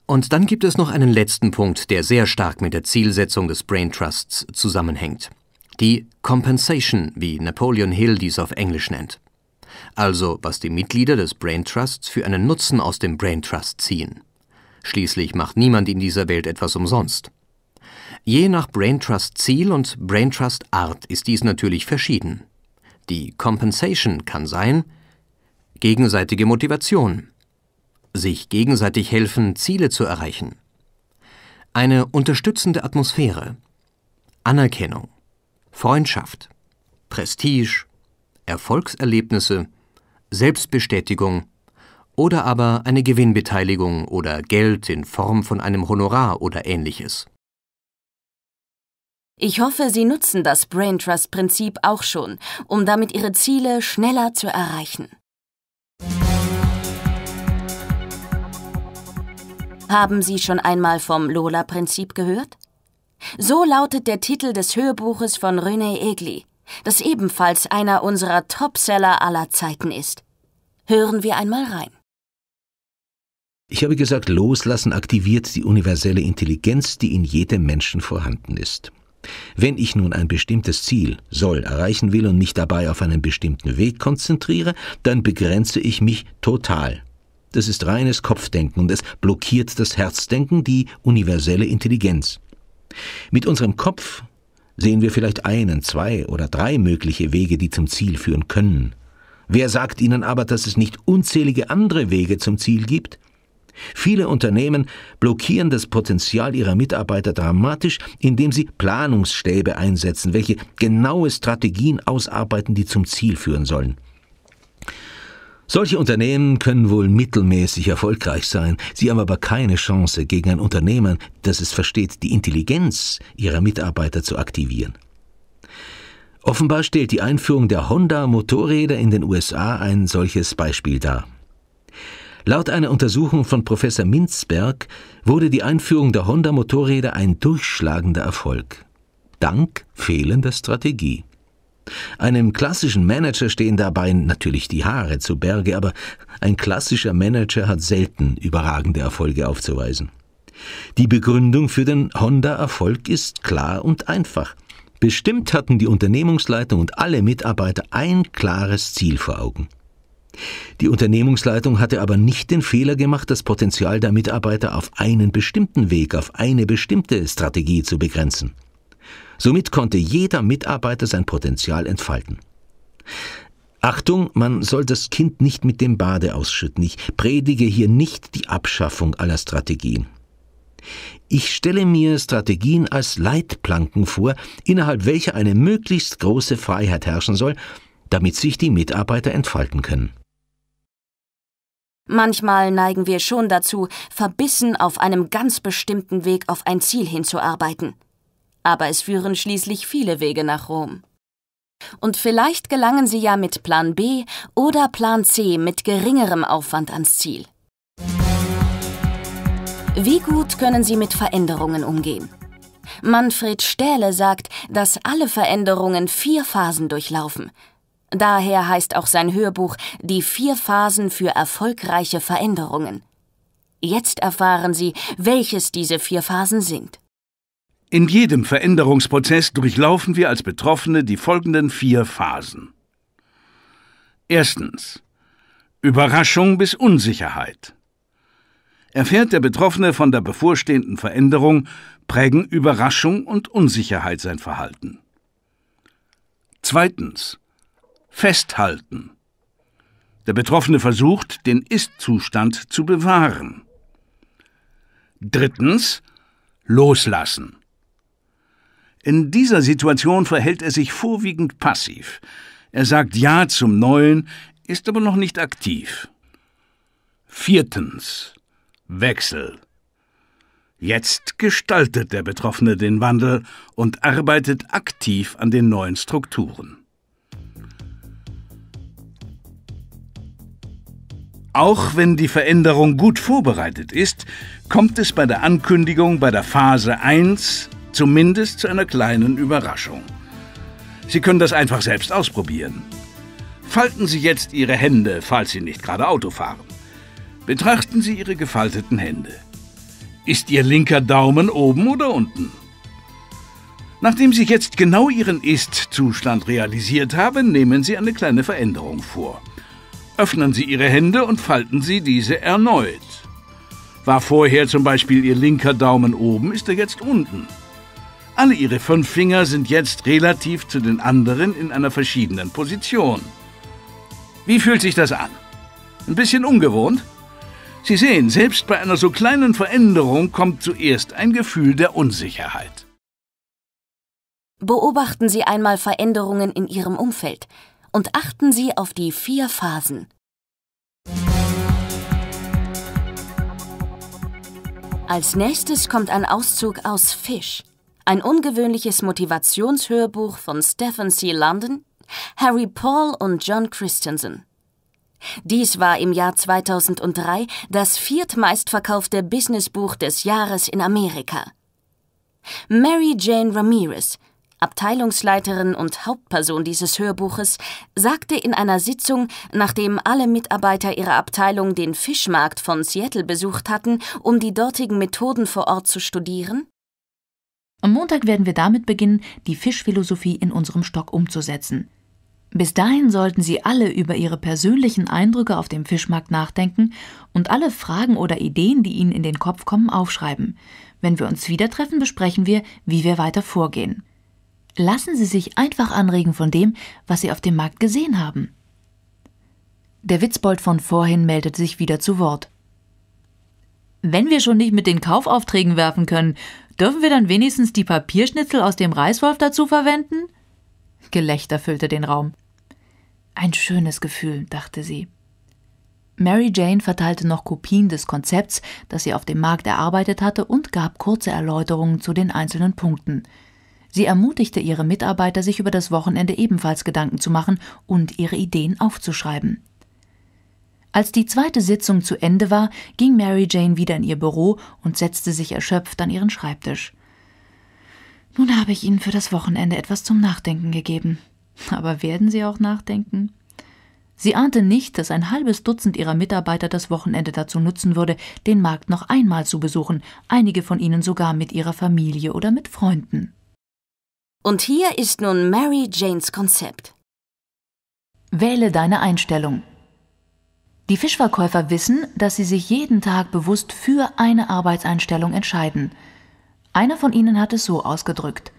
Und dann gibt es noch einen letzten Punkt, der sehr stark mit der Zielsetzung des Brain Trusts zusammenhängt. Die Compensation, wie Napoleon Hill dies auf Englisch nennt. Also was die Mitglieder des Brain Trusts für einen Nutzen aus dem Brain Trust ziehen. Schließlich macht niemand in dieser Welt etwas umsonst. Je nach Brain Trust Ziel und Brain Trust Art ist dies natürlich verschieden. Die Compensation kann sein, gegenseitige Motivation, sich gegenseitig helfen, Ziele zu erreichen, eine unterstützende Atmosphäre, Anerkennung, Freundschaft, Prestige, Erfolgserlebnisse, Selbstbestätigung oder aber eine Gewinnbeteiligung oder Geld in Form von einem Honorar oder ähnliches. Ich hoffe, Sie nutzen das Brain Trust Prinzip auch schon, um damit Ihre Ziele schneller zu erreichen. Haben Sie schon einmal vom Lola-Prinzip gehört? So lautet der Titel des Hörbuches von René Egli, das ebenfalls einer unserer Topseller aller Zeiten ist. Hören wir einmal rein. Ich habe gesagt, Loslassen aktiviert die universelle Intelligenz, die in jedem Menschen vorhanden ist. Wenn ich nun ein bestimmtes Ziel soll erreichen will und mich dabei auf einen bestimmten Weg konzentriere, dann begrenze ich mich total das ist reines Kopfdenken und es blockiert das Herzdenken, die universelle Intelligenz. Mit unserem Kopf sehen wir vielleicht einen, zwei oder drei mögliche Wege, die zum Ziel führen können. Wer sagt Ihnen aber, dass es nicht unzählige andere Wege zum Ziel gibt? Viele Unternehmen blockieren das Potenzial ihrer Mitarbeiter dramatisch, indem sie Planungsstäbe einsetzen, welche genaue Strategien ausarbeiten, die zum Ziel führen sollen. Solche Unternehmen können wohl mittelmäßig erfolgreich sein, sie haben aber keine Chance gegen ein Unternehmen, das es versteht, die Intelligenz ihrer Mitarbeiter zu aktivieren. Offenbar stellt die Einführung der Honda Motorräder in den USA ein solches Beispiel dar. Laut einer Untersuchung von Professor Minzberg wurde die Einführung der Honda Motorräder ein durchschlagender Erfolg, dank fehlender Strategie. Einem klassischen Manager stehen dabei natürlich die Haare zu Berge, aber ein klassischer Manager hat selten überragende Erfolge aufzuweisen. Die Begründung für den Honda-Erfolg ist klar und einfach. Bestimmt hatten die Unternehmungsleitung und alle Mitarbeiter ein klares Ziel vor Augen. Die Unternehmungsleitung hatte aber nicht den Fehler gemacht, das Potenzial der Mitarbeiter auf einen bestimmten Weg, auf eine bestimmte Strategie zu begrenzen. Somit konnte jeder Mitarbeiter sein Potenzial entfalten. Achtung, man soll das Kind nicht mit dem Bade ausschütten. Ich predige hier nicht die Abschaffung aller Strategien. Ich stelle mir Strategien als Leitplanken vor, innerhalb welcher eine möglichst große Freiheit herrschen soll, damit sich die Mitarbeiter entfalten können. Manchmal neigen wir schon dazu, verbissen auf einem ganz bestimmten Weg auf ein Ziel hinzuarbeiten aber es führen schließlich viele Wege nach Rom. Und vielleicht gelangen sie ja mit Plan B oder Plan C mit geringerem Aufwand ans Ziel. Wie gut können sie mit Veränderungen umgehen? Manfred Stähle sagt, dass alle Veränderungen vier Phasen durchlaufen. Daher heißt auch sein Hörbuch Die vier Phasen für erfolgreiche Veränderungen. Jetzt erfahren Sie, welches diese vier Phasen sind. In jedem Veränderungsprozess durchlaufen wir als Betroffene die folgenden vier Phasen. Erstens. Überraschung bis Unsicherheit. Erfährt der Betroffene von der bevorstehenden Veränderung, prägen Überraschung und Unsicherheit sein Verhalten. Zweitens. Festhalten. Der Betroffene versucht, den Ist-Zustand zu bewahren. Drittens. Loslassen. In dieser Situation verhält er sich vorwiegend passiv. Er sagt Ja zum Neuen, ist aber noch nicht aktiv. Viertens. Wechsel. Jetzt gestaltet der Betroffene den Wandel und arbeitet aktiv an den neuen Strukturen. Auch wenn die Veränderung gut vorbereitet ist, kommt es bei der Ankündigung bei der Phase 1 Zumindest zu einer kleinen Überraschung. Sie können das einfach selbst ausprobieren. Falten Sie jetzt Ihre Hände, falls Sie nicht gerade Auto fahren. Betrachten Sie Ihre gefalteten Hände. Ist Ihr linker Daumen oben oder unten? Nachdem Sie jetzt genau Ihren Ist-Zustand realisiert haben, nehmen Sie eine kleine Veränderung vor. Öffnen Sie Ihre Hände und falten Sie diese erneut. War vorher zum Beispiel Ihr linker Daumen oben, ist er jetzt unten. Alle ihre fünf Finger sind jetzt relativ zu den anderen in einer verschiedenen Position. Wie fühlt sich das an? Ein bisschen ungewohnt? Sie sehen, selbst bei einer so kleinen Veränderung kommt zuerst ein Gefühl der Unsicherheit. Beobachten Sie einmal Veränderungen in Ihrem Umfeld und achten Sie auf die vier Phasen. Als nächstes kommt ein Auszug aus Fisch ein ungewöhnliches Motivationshörbuch von Stephen C. London, Harry Paul und John Christensen. Dies war im Jahr 2003 das viertmeistverkaufte Businessbuch des Jahres in Amerika. Mary Jane Ramirez, Abteilungsleiterin und Hauptperson dieses Hörbuches, sagte in einer Sitzung, nachdem alle Mitarbeiter ihrer Abteilung den Fischmarkt von Seattle besucht hatten, um die dortigen Methoden vor Ort zu studieren am Montag werden wir damit beginnen, die Fischphilosophie in unserem Stock umzusetzen. Bis dahin sollten Sie alle über Ihre persönlichen Eindrücke auf dem Fischmarkt nachdenken und alle Fragen oder Ideen, die Ihnen in den Kopf kommen, aufschreiben. Wenn wir uns wieder treffen, besprechen wir, wie wir weiter vorgehen. Lassen Sie sich einfach anregen von dem, was Sie auf dem Markt gesehen haben. Der Witzbold von vorhin meldet sich wieder zu Wort. Wenn wir schon nicht mit den Kaufaufträgen werfen können, Dürfen wir dann wenigstens die Papierschnitzel aus dem Reiswolf dazu verwenden? Gelächter füllte den Raum. Ein schönes Gefühl, dachte sie. Mary Jane verteilte noch Kopien des Konzepts, das sie auf dem Markt erarbeitet hatte, und gab kurze Erläuterungen zu den einzelnen Punkten. Sie ermutigte ihre Mitarbeiter, sich über das Wochenende ebenfalls Gedanken zu machen und ihre Ideen aufzuschreiben. Als die zweite Sitzung zu Ende war, ging Mary Jane wieder in ihr Büro und setzte sich erschöpft an ihren Schreibtisch. Nun habe ich Ihnen für das Wochenende etwas zum Nachdenken gegeben. Aber werden Sie auch nachdenken? Sie ahnte nicht, dass ein halbes Dutzend ihrer Mitarbeiter das Wochenende dazu nutzen würde, den Markt noch einmal zu besuchen, einige von ihnen sogar mit ihrer Familie oder mit Freunden. Und hier ist nun Mary Janes Konzept. Wähle deine Einstellung. Die Fischverkäufer wissen, dass sie sich jeden Tag bewusst für eine Arbeitseinstellung entscheiden. Einer von ihnen hat es so ausgedrückt.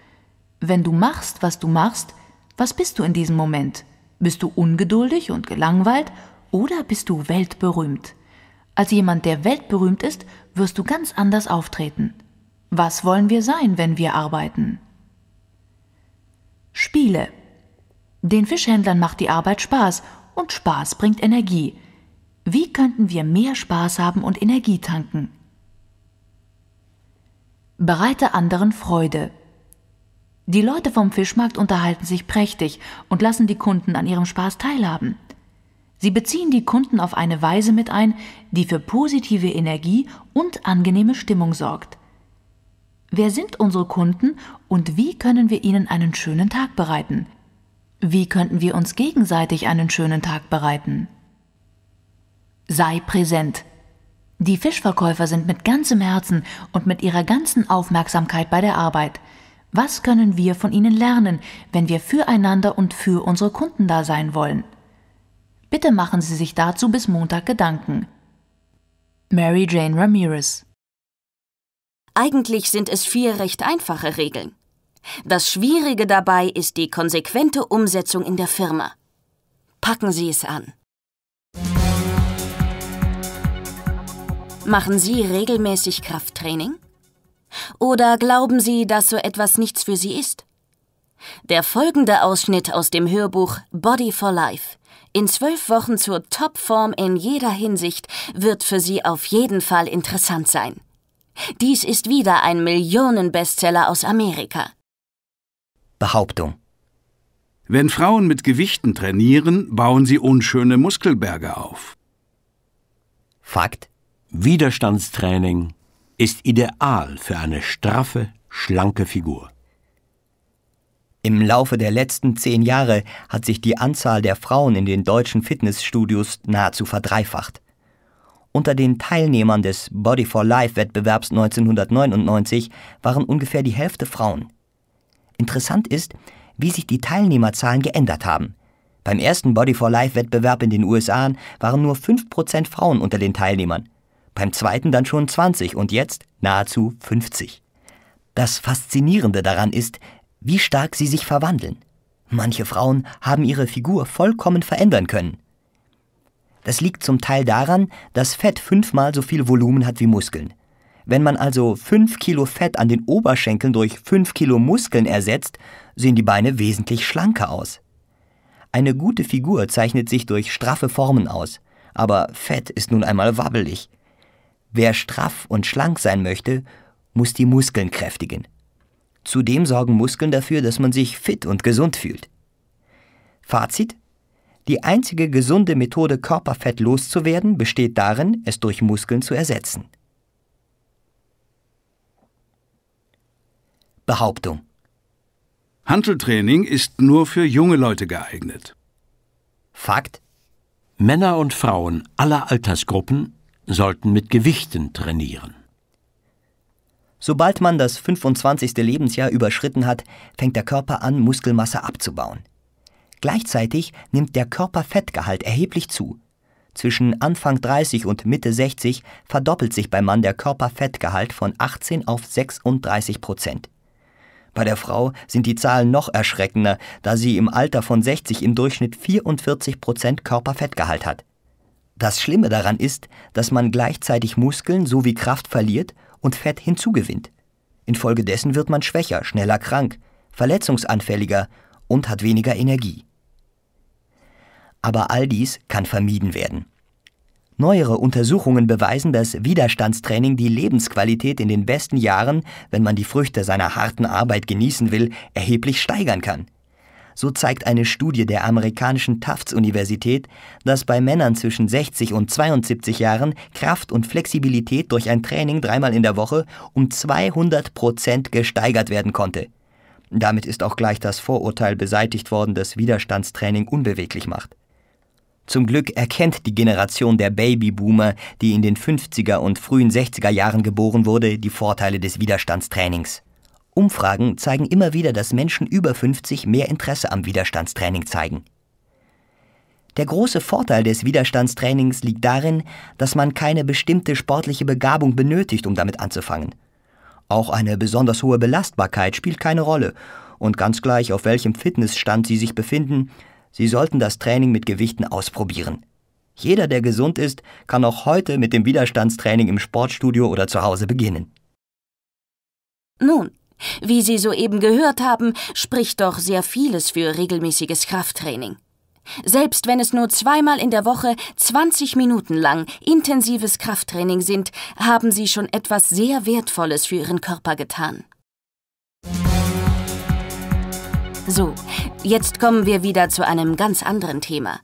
Wenn du machst, was du machst, was bist du in diesem Moment? Bist du ungeduldig und gelangweilt oder bist du weltberühmt? Als jemand, der weltberühmt ist, wirst du ganz anders auftreten. Was wollen wir sein, wenn wir arbeiten? Spiele. Den Fischhändlern macht die Arbeit Spaß und Spaß bringt Energie. Wie könnten wir mehr Spaß haben und Energie tanken? Bereite anderen Freude. Die Leute vom Fischmarkt unterhalten sich prächtig und lassen die Kunden an ihrem Spaß teilhaben. Sie beziehen die Kunden auf eine Weise mit ein, die für positive Energie und angenehme Stimmung sorgt. Wer sind unsere Kunden und wie können wir ihnen einen schönen Tag bereiten? Wie könnten wir uns gegenseitig einen schönen Tag bereiten? sei präsent. Die Fischverkäufer sind mit ganzem Herzen und mit ihrer ganzen Aufmerksamkeit bei der Arbeit. Was können wir von ihnen lernen, wenn wir füreinander und für unsere Kunden da sein wollen? Bitte machen Sie sich dazu bis Montag Gedanken. Mary Jane Ramirez Eigentlich sind es vier recht einfache Regeln. Das Schwierige dabei ist die konsequente Umsetzung in der Firma. Packen Sie es an. Machen Sie regelmäßig Krafttraining? Oder glauben Sie, dass so etwas nichts für Sie ist? Der folgende Ausschnitt aus dem Hörbuch Body for Life in zwölf Wochen zur Topform in jeder Hinsicht wird für Sie auf jeden Fall interessant sein. Dies ist wieder ein Millionenbestseller aus Amerika. Behauptung. Wenn Frauen mit Gewichten trainieren, bauen sie unschöne Muskelberge auf. Fakt. Widerstandstraining ist ideal für eine straffe, schlanke Figur. Im Laufe der letzten zehn Jahre hat sich die Anzahl der Frauen in den deutschen Fitnessstudios nahezu verdreifacht. Unter den Teilnehmern des Body for Life Wettbewerbs 1999 waren ungefähr die Hälfte Frauen. Interessant ist, wie sich die Teilnehmerzahlen geändert haben. Beim ersten Body for Life Wettbewerb in den USA waren nur 5% Frauen unter den Teilnehmern beim zweiten dann schon 20 und jetzt nahezu 50. Das Faszinierende daran ist, wie stark sie sich verwandeln. Manche Frauen haben ihre Figur vollkommen verändern können. Das liegt zum Teil daran, dass Fett fünfmal so viel Volumen hat wie Muskeln. Wenn man also 5 Kilo Fett an den Oberschenkeln durch 5 Kilo Muskeln ersetzt, sehen die Beine wesentlich schlanker aus. Eine gute Figur zeichnet sich durch straffe Formen aus, aber Fett ist nun einmal wabbelig. Wer straff und schlank sein möchte, muss die Muskeln kräftigen. Zudem sorgen Muskeln dafür, dass man sich fit und gesund fühlt. Fazit? Die einzige gesunde Methode, Körperfett loszuwerden, besteht darin, es durch Muskeln zu ersetzen. Behauptung. Hanteltraining ist nur für junge Leute geeignet. Fakt. Männer und Frauen aller Altersgruppen sollten mit Gewichten trainieren. Sobald man das 25. Lebensjahr überschritten hat, fängt der Körper an, Muskelmasse abzubauen. Gleichzeitig nimmt der Körperfettgehalt erheblich zu. Zwischen Anfang 30 und Mitte 60 verdoppelt sich beim Mann der Körperfettgehalt von 18 auf 36 Prozent. Bei der Frau sind die Zahlen noch erschreckender, da sie im Alter von 60 im Durchschnitt 44 Prozent Körperfettgehalt hat. Das Schlimme daran ist, dass man gleichzeitig Muskeln sowie Kraft verliert und Fett hinzugewinnt. Infolgedessen wird man schwächer, schneller krank, verletzungsanfälliger und hat weniger Energie. Aber all dies kann vermieden werden. Neuere Untersuchungen beweisen, dass Widerstandstraining die Lebensqualität in den besten Jahren, wenn man die Früchte seiner harten Arbeit genießen will, erheblich steigern kann. So zeigt eine Studie der amerikanischen Tufts-Universität, dass bei Männern zwischen 60 und 72 Jahren Kraft und Flexibilität durch ein Training dreimal in der Woche um 200 Prozent gesteigert werden konnte. Damit ist auch gleich das Vorurteil beseitigt worden, dass Widerstandstraining unbeweglich macht. Zum Glück erkennt die Generation der Babyboomer, die in den 50er und frühen 60er Jahren geboren wurde, die Vorteile des Widerstandstrainings. Umfragen zeigen immer wieder, dass Menschen über 50 mehr Interesse am Widerstandstraining zeigen. Der große Vorteil des Widerstandstrainings liegt darin, dass man keine bestimmte sportliche Begabung benötigt, um damit anzufangen. Auch eine besonders hohe Belastbarkeit spielt keine Rolle, und ganz gleich, auf welchem Fitnessstand Sie sich befinden, Sie sollten das Training mit Gewichten ausprobieren. Jeder, der gesund ist, kann auch heute mit dem Widerstandstraining im Sportstudio oder zu Hause beginnen. Nun, wie Sie soeben gehört haben, spricht doch sehr vieles für regelmäßiges Krafttraining. Selbst wenn es nur zweimal in der Woche 20 Minuten lang intensives Krafttraining sind, haben Sie schon etwas sehr Wertvolles für Ihren Körper getan. So, jetzt kommen wir wieder zu einem ganz anderen Thema.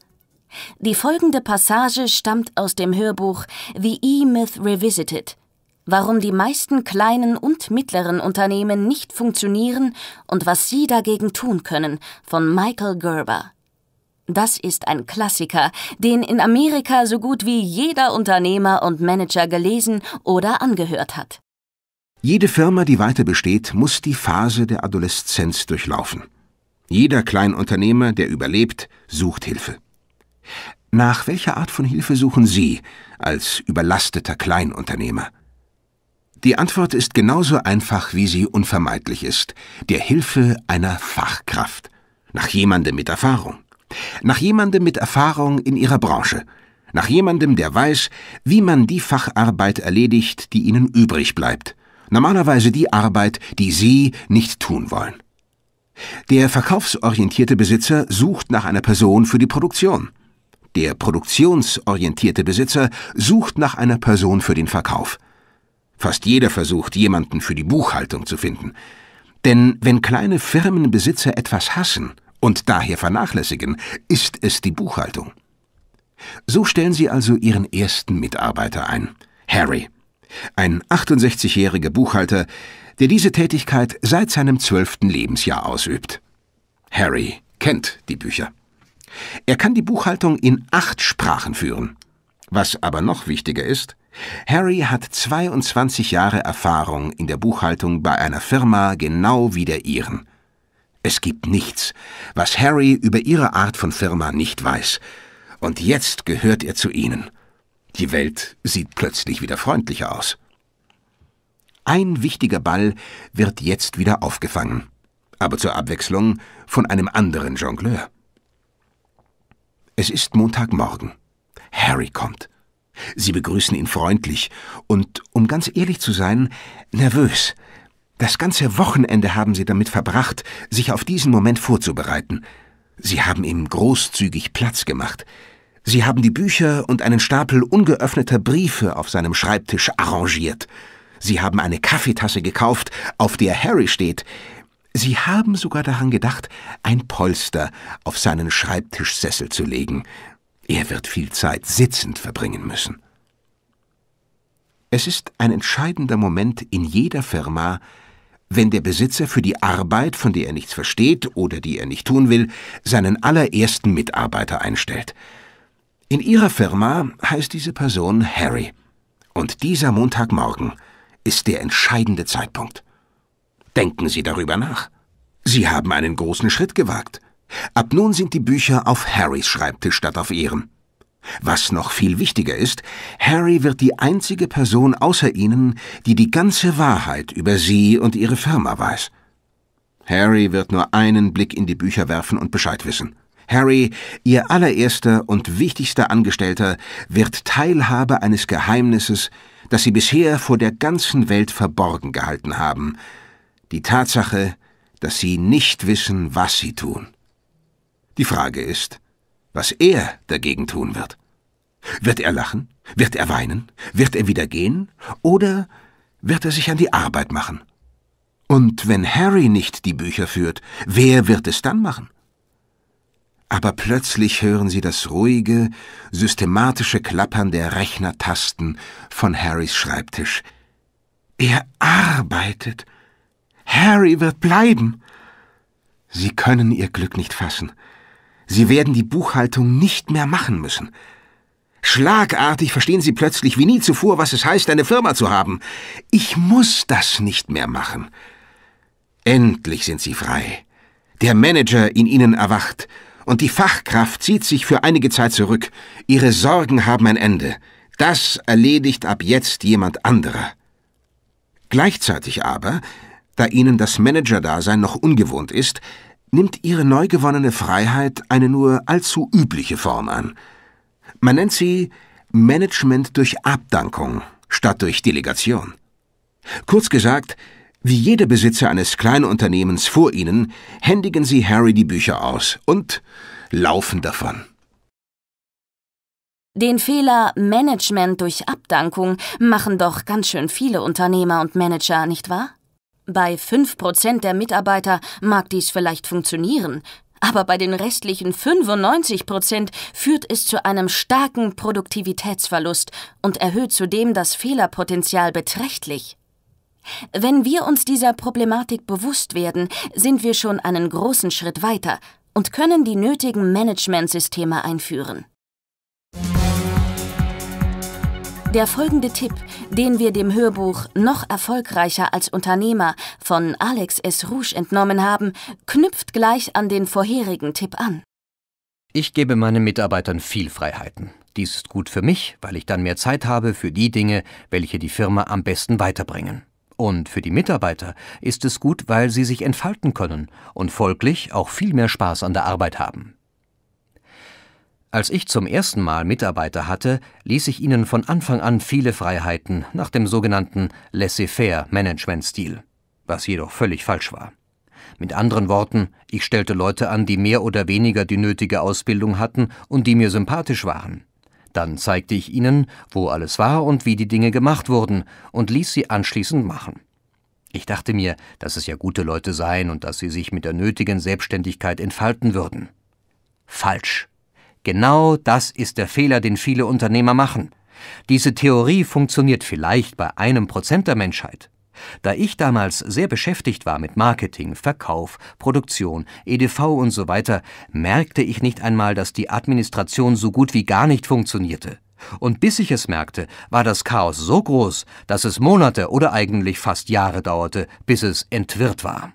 Die folgende Passage stammt aus dem Hörbuch The E-Myth Revisited warum die meisten kleinen und mittleren Unternehmen nicht funktionieren und was sie dagegen tun können von Michael Gerber. Das ist ein Klassiker, den in Amerika so gut wie jeder Unternehmer und Manager gelesen oder angehört hat. Jede Firma, die weiter besteht, muss die Phase der Adoleszenz durchlaufen. Jeder Kleinunternehmer, der überlebt, sucht Hilfe. Nach welcher Art von Hilfe suchen Sie als überlasteter Kleinunternehmer? Die Antwort ist genauso einfach, wie sie unvermeidlich ist. Der Hilfe einer Fachkraft. Nach jemandem mit Erfahrung. Nach jemandem mit Erfahrung in ihrer Branche. Nach jemandem, der weiß, wie man die Facharbeit erledigt, die ihnen übrig bleibt. Normalerweise die Arbeit, die sie nicht tun wollen. Der verkaufsorientierte Besitzer sucht nach einer Person für die Produktion. Der produktionsorientierte Besitzer sucht nach einer Person für den Verkauf. Fast jeder versucht, jemanden für die Buchhaltung zu finden. Denn wenn kleine Firmenbesitzer etwas hassen und daher vernachlässigen, ist es die Buchhaltung. So stellen sie also ihren ersten Mitarbeiter ein, Harry, ein 68-jähriger Buchhalter, der diese Tätigkeit seit seinem zwölften Lebensjahr ausübt. Harry kennt die Bücher. Er kann die Buchhaltung in acht Sprachen führen. Was aber noch wichtiger ist, Harry hat 22 Jahre Erfahrung in der Buchhaltung bei einer Firma genau wie der ihren. Es gibt nichts, was Harry über ihre Art von Firma nicht weiß. Und jetzt gehört er zu ihnen. Die Welt sieht plötzlich wieder freundlicher aus. Ein wichtiger Ball wird jetzt wieder aufgefangen, aber zur Abwechslung von einem anderen Jongleur. Es ist Montagmorgen. Harry kommt. Sie begrüßen ihn freundlich und, um ganz ehrlich zu sein, nervös. Das ganze Wochenende haben sie damit verbracht, sich auf diesen Moment vorzubereiten. Sie haben ihm großzügig Platz gemacht. Sie haben die Bücher und einen Stapel ungeöffneter Briefe auf seinem Schreibtisch arrangiert. Sie haben eine Kaffeetasse gekauft, auf der Harry steht. Sie haben sogar daran gedacht, ein Polster auf seinen Schreibtischsessel zu legen. Er wird viel Zeit sitzend verbringen müssen. Es ist ein entscheidender Moment in jeder Firma, wenn der Besitzer für die Arbeit, von der er nichts versteht oder die er nicht tun will, seinen allerersten Mitarbeiter einstellt. In ihrer Firma heißt diese Person Harry. Und dieser Montagmorgen ist der entscheidende Zeitpunkt. Denken Sie darüber nach. Sie haben einen großen Schritt gewagt. Ab nun sind die Bücher auf Harrys Schreibtisch statt auf ihrem. Was noch viel wichtiger ist, Harry wird die einzige Person außer ihnen, die die ganze Wahrheit über sie und ihre Firma weiß. Harry wird nur einen Blick in die Bücher werfen und Bescheid wissen. Harry, ihr allererster und wichtigster Angestellter, wird Teilhabe eines Geheimnisses, das sie bisher vor der ganzen Welt verborgen gehalten haben. Die Tatsache, dass sie nicht wissen, was sie tun. Die Frage ist, was er dagegen tun wird. Wird er lachen? Wird er weinen? Wird er wieder gehen? Oder wird er sich an die Arbeit machen? Und wenn Harry nicht die Bücher führt, wer wird es dann machen? Aber plötzlich hören sie das ruhige, systematische Klappern der Rechnertasten von Harrys Schreibtisch. Er arbeitet. Harry wird bleiben. Sie können ihr Glück nicht fassen. Sie werden die Buchhaltung nicht mehr machen müssen. Schlagartig verstehen Sie plötzlich wie nie zuvor, was es heißt, eine Firma zu haben. Ich muss das nicht mehr machen. Endlich sind Sie frei. Der Manager in Ihnen erwacht und die Fachkraft zieht sich für einige Zeit zurück. Ihre Sorgen haben ein Ende. Das erledigt ab jetzt jemand anderer. Gleichzeitig aber, da Ihnen das Managerdasein noch ungewohnt ist, nimmt ihre neu gewonnene Freiheit eine nur allzu übliche Form an. Man nennt sie Management durch Abdankung statt durch Delegation. Kurz gesagt, wie jeder Besitzer eines kleinen Unternehmens vor ihnen, händigen sie Harry die Bücher aus und laufen davon. Den Fehler Management durch Abdankung machen doch ganz schön viele Unternehmer und Manager, nicht wahr? Bei 5% der Mitarbeiter mag dies vielleicht funktionieren, aber bei den restlichen 95 Prozent führt es zu einem starken Produktivitätsverlust und erhöht zudem das Fehlerpotenzial beträchtlich. Wenn wir uns dieser Problematik bewusst werden, sind wir schon einen großen Schritt weiter und können die nötigen Managementsysteme einführen. Der folgende Tipp, den wir dem Hörbuch Noch erfolgreicher als Unternehmer von Alex S. Rouge entnommen haben, knüpft gleich an den vorherigen Tipp an. Ich gebe meinen Mitarbeitern viel Freiheiten. Dies ist gut für mich, weil ich dann mehr Zeit habe für die Dinge, welche die Firma am besten weiterbringen. Und für die Mitarbeiter ist es gut, weil sie sich entfalten können und folglich auch viel mehr Spaß an der Arbeit haben. Als ich zum ersten Mal Mitarbeiter hatte, ließ ich ihnen von Anfang an viele Freiheiten nach dem sogenannten laissez-faire Management-Stil, was jedoch völlig falsch war. Mit anderen Worten, ich stellte Leute an, die mehr oder weniger die nötige Ausbildung hatten und die mir sympathisch waren. Dann zeigte ich ihnen, wo alles war und wie die Dinge gemacht wurden und ließ sie anschließend machen. Ich dachte mir, dass es ja gute Leute seien und dass sie sich mit der nötigen Selbstständigkeit entfalten würden. Falsch. Genau das ist der Fehler, den viele Unternehmer machen. Diese Theorie funktioniert vielleicht bei einem Prozent der Menschheit. Da ich damals sehr beschäftigt war mit Marketing, Verkauf, Produktion, EDV und so weiter, merkte ich nicht einmal, dass die Administration so gut wie gar nicht funktionierte. Und bis ich es merkte, war das Chaos so groß, dass es Monate oder eigentlich fast Jahre dauerte, bis es entwirrt war.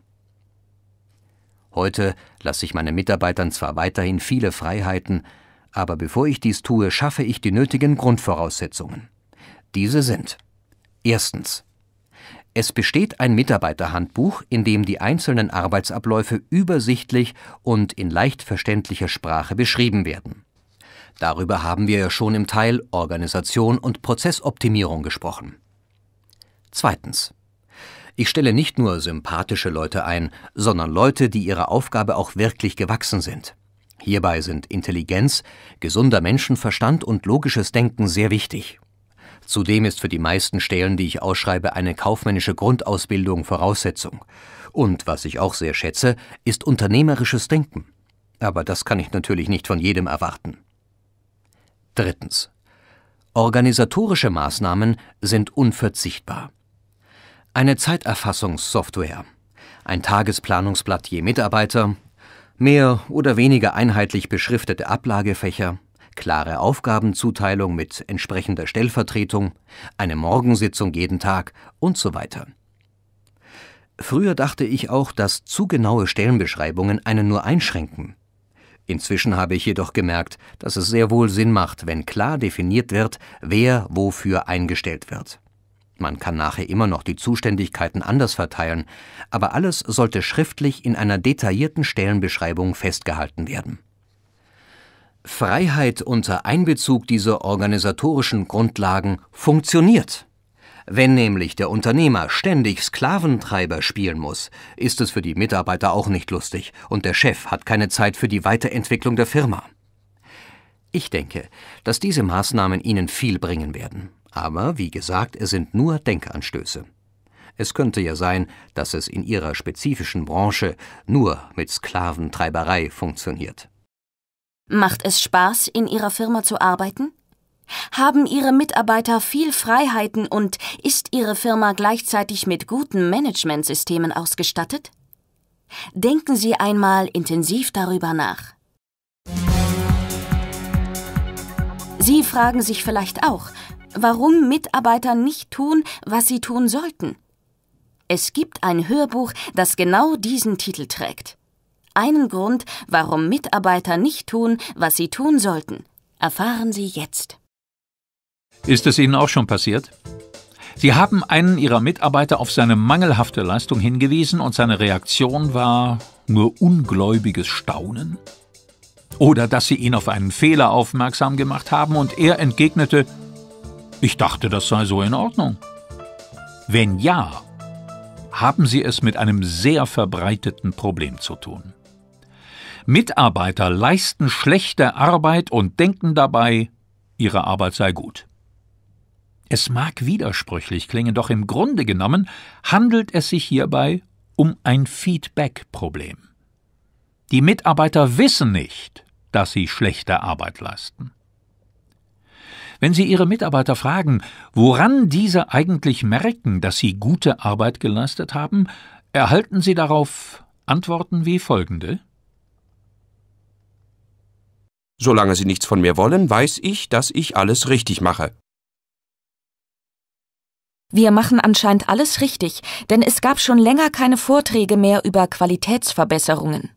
Heute lasse ich meinen Mitarbeitern zwar weiterhin viele Freiheiten, aber bevor ich dies tue, schaffe ich die nötigen Grundvoraussetzungen. Diese sind erstens es besteht ein Mitarbeiterhandbuch, in dem die einzelnen Arbeitsabläufe übersichtlich und in leicht verständlicher Sprache beschrieben werden. Darüber haben wir ja schon im Teil Organisation und Prozessoptimierung gesprochen. Zweitens. Ich stelle nicht nur sympathische Leute ein, sondern Leute, die ihrer Aufgabe auch wirklich gewachsen sind. Hierbei sind Intelligenz, gesunder Menschenverstand und logisches Denken sehr wichtig. Zudem ist für die meisten Stellen, die ich ausschreibe, eine kaufmännische Grundausbildung Voraussetzung. Und was ich auch sehr schätze, ist unternehmerisches Denken. Aber das kann ich natürlich nicht von jedem erwarten. Drittens. Organisatorische Maßnahmen sind unverzichtbar. Eine Zeiterfassungssoftware, ein Tagesplanungsblatt je Mitarbeiter, mehr oder weniger einheitlich beschriftete Ablagefächer, klare Aufgabenzuteilung mit entsprechender Stellvertretung, eine Morgensitzung jeden Tag und so weiter. Früher dachte ich auch, dass zu genaue Stellenbeschreibungen einen nur einschränken. Inzwischen habe ich jedoch gemerkt, dass es sehr wohl Sinn macht, wenn klar definiert wird, wer wofür eingestellt wird. Man kann nachher immer noch die Zuständigkeiten anders verteilen, aber alles sollte schriftlich in einer detaillierten Stellenbeschreibung festgehalten werden. Freiheit unter Einbezug dieser organisatorischen Grundlagen funktioniert. Wenn nämlich der Unternehmer ständig Sklaventreiber spielen muss, ist es für die Mitarbeiter auch nicht lustig und der Chef hat keine Zeit für die Weiterentwicklung der Firma. Ich denke, dass diese Maßnahmen Ihnen viel bringen werden. Aber wie gesagt, es sind nur Denkanstöße. Es könnte ja sein, dass es in ihrer spezifischen Branche nur mit Sklaventreiberei funktioniert. Macht es Spaß, in Ihrer Firma zu arbeiten? Haben Ihre Mitarbeiter viel Freiheiten und ist Ihre Firma gleichzeitig mit guten Managementsystemen ausgestattet? Denken Sie einmal intensiv darüber nach. Sie fragen sich vielleicht auch, warum Mitarbeiter nicht tun, was sie tun sollten. Es gibt ein Hörbuch, das genau diesen Titel trägt. Einen Grund, warum Mitarbeiter nicht tun, was sie tun sollten, erfahren Sie jetzt. Ist es Ihnen auch schon passiert? Sie haben einen Ihrer Mitarbeiter auf seine mangelhafte Leistung hingewiesen und seine Reaktion war nur ungläubiges Staunen? Oder dass Sie ihn auf einen Fehler aufmerksam gemacht haben und er entgegnete, ich dachte, das sei so in Ordnung. Wenn ja, haben Sie es mit einem sehr verbreiteten Problem zu tun. Mitarbeiter leisten schlechte Arbeit und denken dabei, ihre Arbeit sei gut. Es mag widersprüchlich klingen, doch im Grunde genommen handelt es sich hierbei um ein Feedback-Problem. Die Mitarbeiter wissen nicht, dass sie schlechte Arbeit leisten. Wenn Sie Ihre Mitarbeiter fragen, woran diese eigentlich merken, dass sie gute Arbeit geleistet haben, erhalten Sie darauf Antworten wie folgende. Solange Sie nichts von mir wollen, weiß ich, dass ich alles richtig mache. Wir machen anscheinend alles richtig, denn es gab schon länger keine Vorträge mehr über Qualitätsverbesserungen.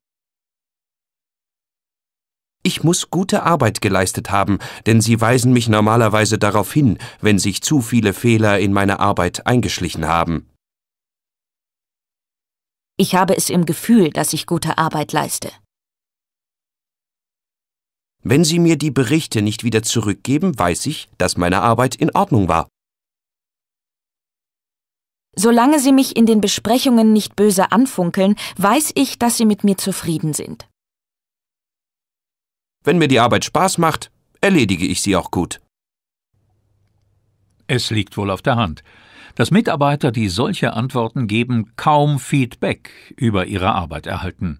Ich muss gute Arbeit geleistet haben, denn sie weisen mich normalerweise darauf hin, wenn sich zu viele Fehler in meine Arbeit eingeschlichen haben. Ich habe es im Gefühl, dass ich gute Arbeit leiste. Wenn Sie mir die Berichte nicht wieder zurückgeben, weiß ich, dass meine Arbeit in Ordnung war. Solange Sie mich in den Besprechungen nicht böse anfunkeln, weiß ich, dass Sie mit mir zufrieden sind. Wenn mir die Arbeit Spaß macht, erledige ich sie auch gut. Es liegt wohl auf der Hand, dass Mitarbeiter, die solche Antworten geben, kaum Feedback über ihre Arbeit erhalten.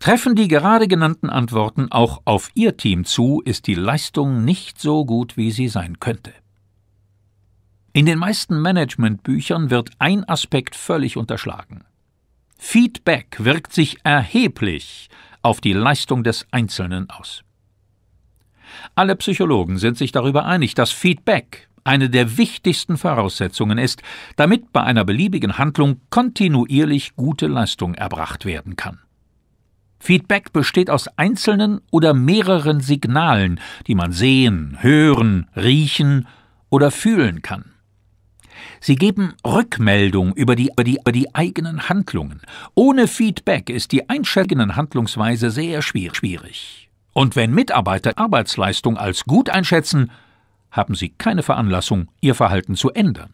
Treffen die gerade genannten Antworten auch auf Ihr Team zu, ist die Leistung nicht so gut, wie sie sein könnte. In den meisten Managementbüchern wird ein Aspekt völlig unterschlagen. Feedback wirkt sich erheblich auf die Leistung des Einzelnen aus. Alle Psychologen sind sich darüber einig, dass Feedback eine der wichtigsten Voraussetzungen ist, damit bei einer beliebigen Handlung kontinuierlich gute Leistung erbracht werden kann. Feedback besteht aus einzelnen oder mehreren Signalen, die man sehen, hören, riechen oder fühlen kann. Sie geben Rückmeldung über die, über, die, über die eigenen Handlungen. Ohne Feedback ist die einschätzende Handlungsweise sehr schwierig. Und wenn Mitarbeiter Arbeitsleistung als gut einschätzen, haben sie keine Veranlassung, ihr Verhalten zu ändern.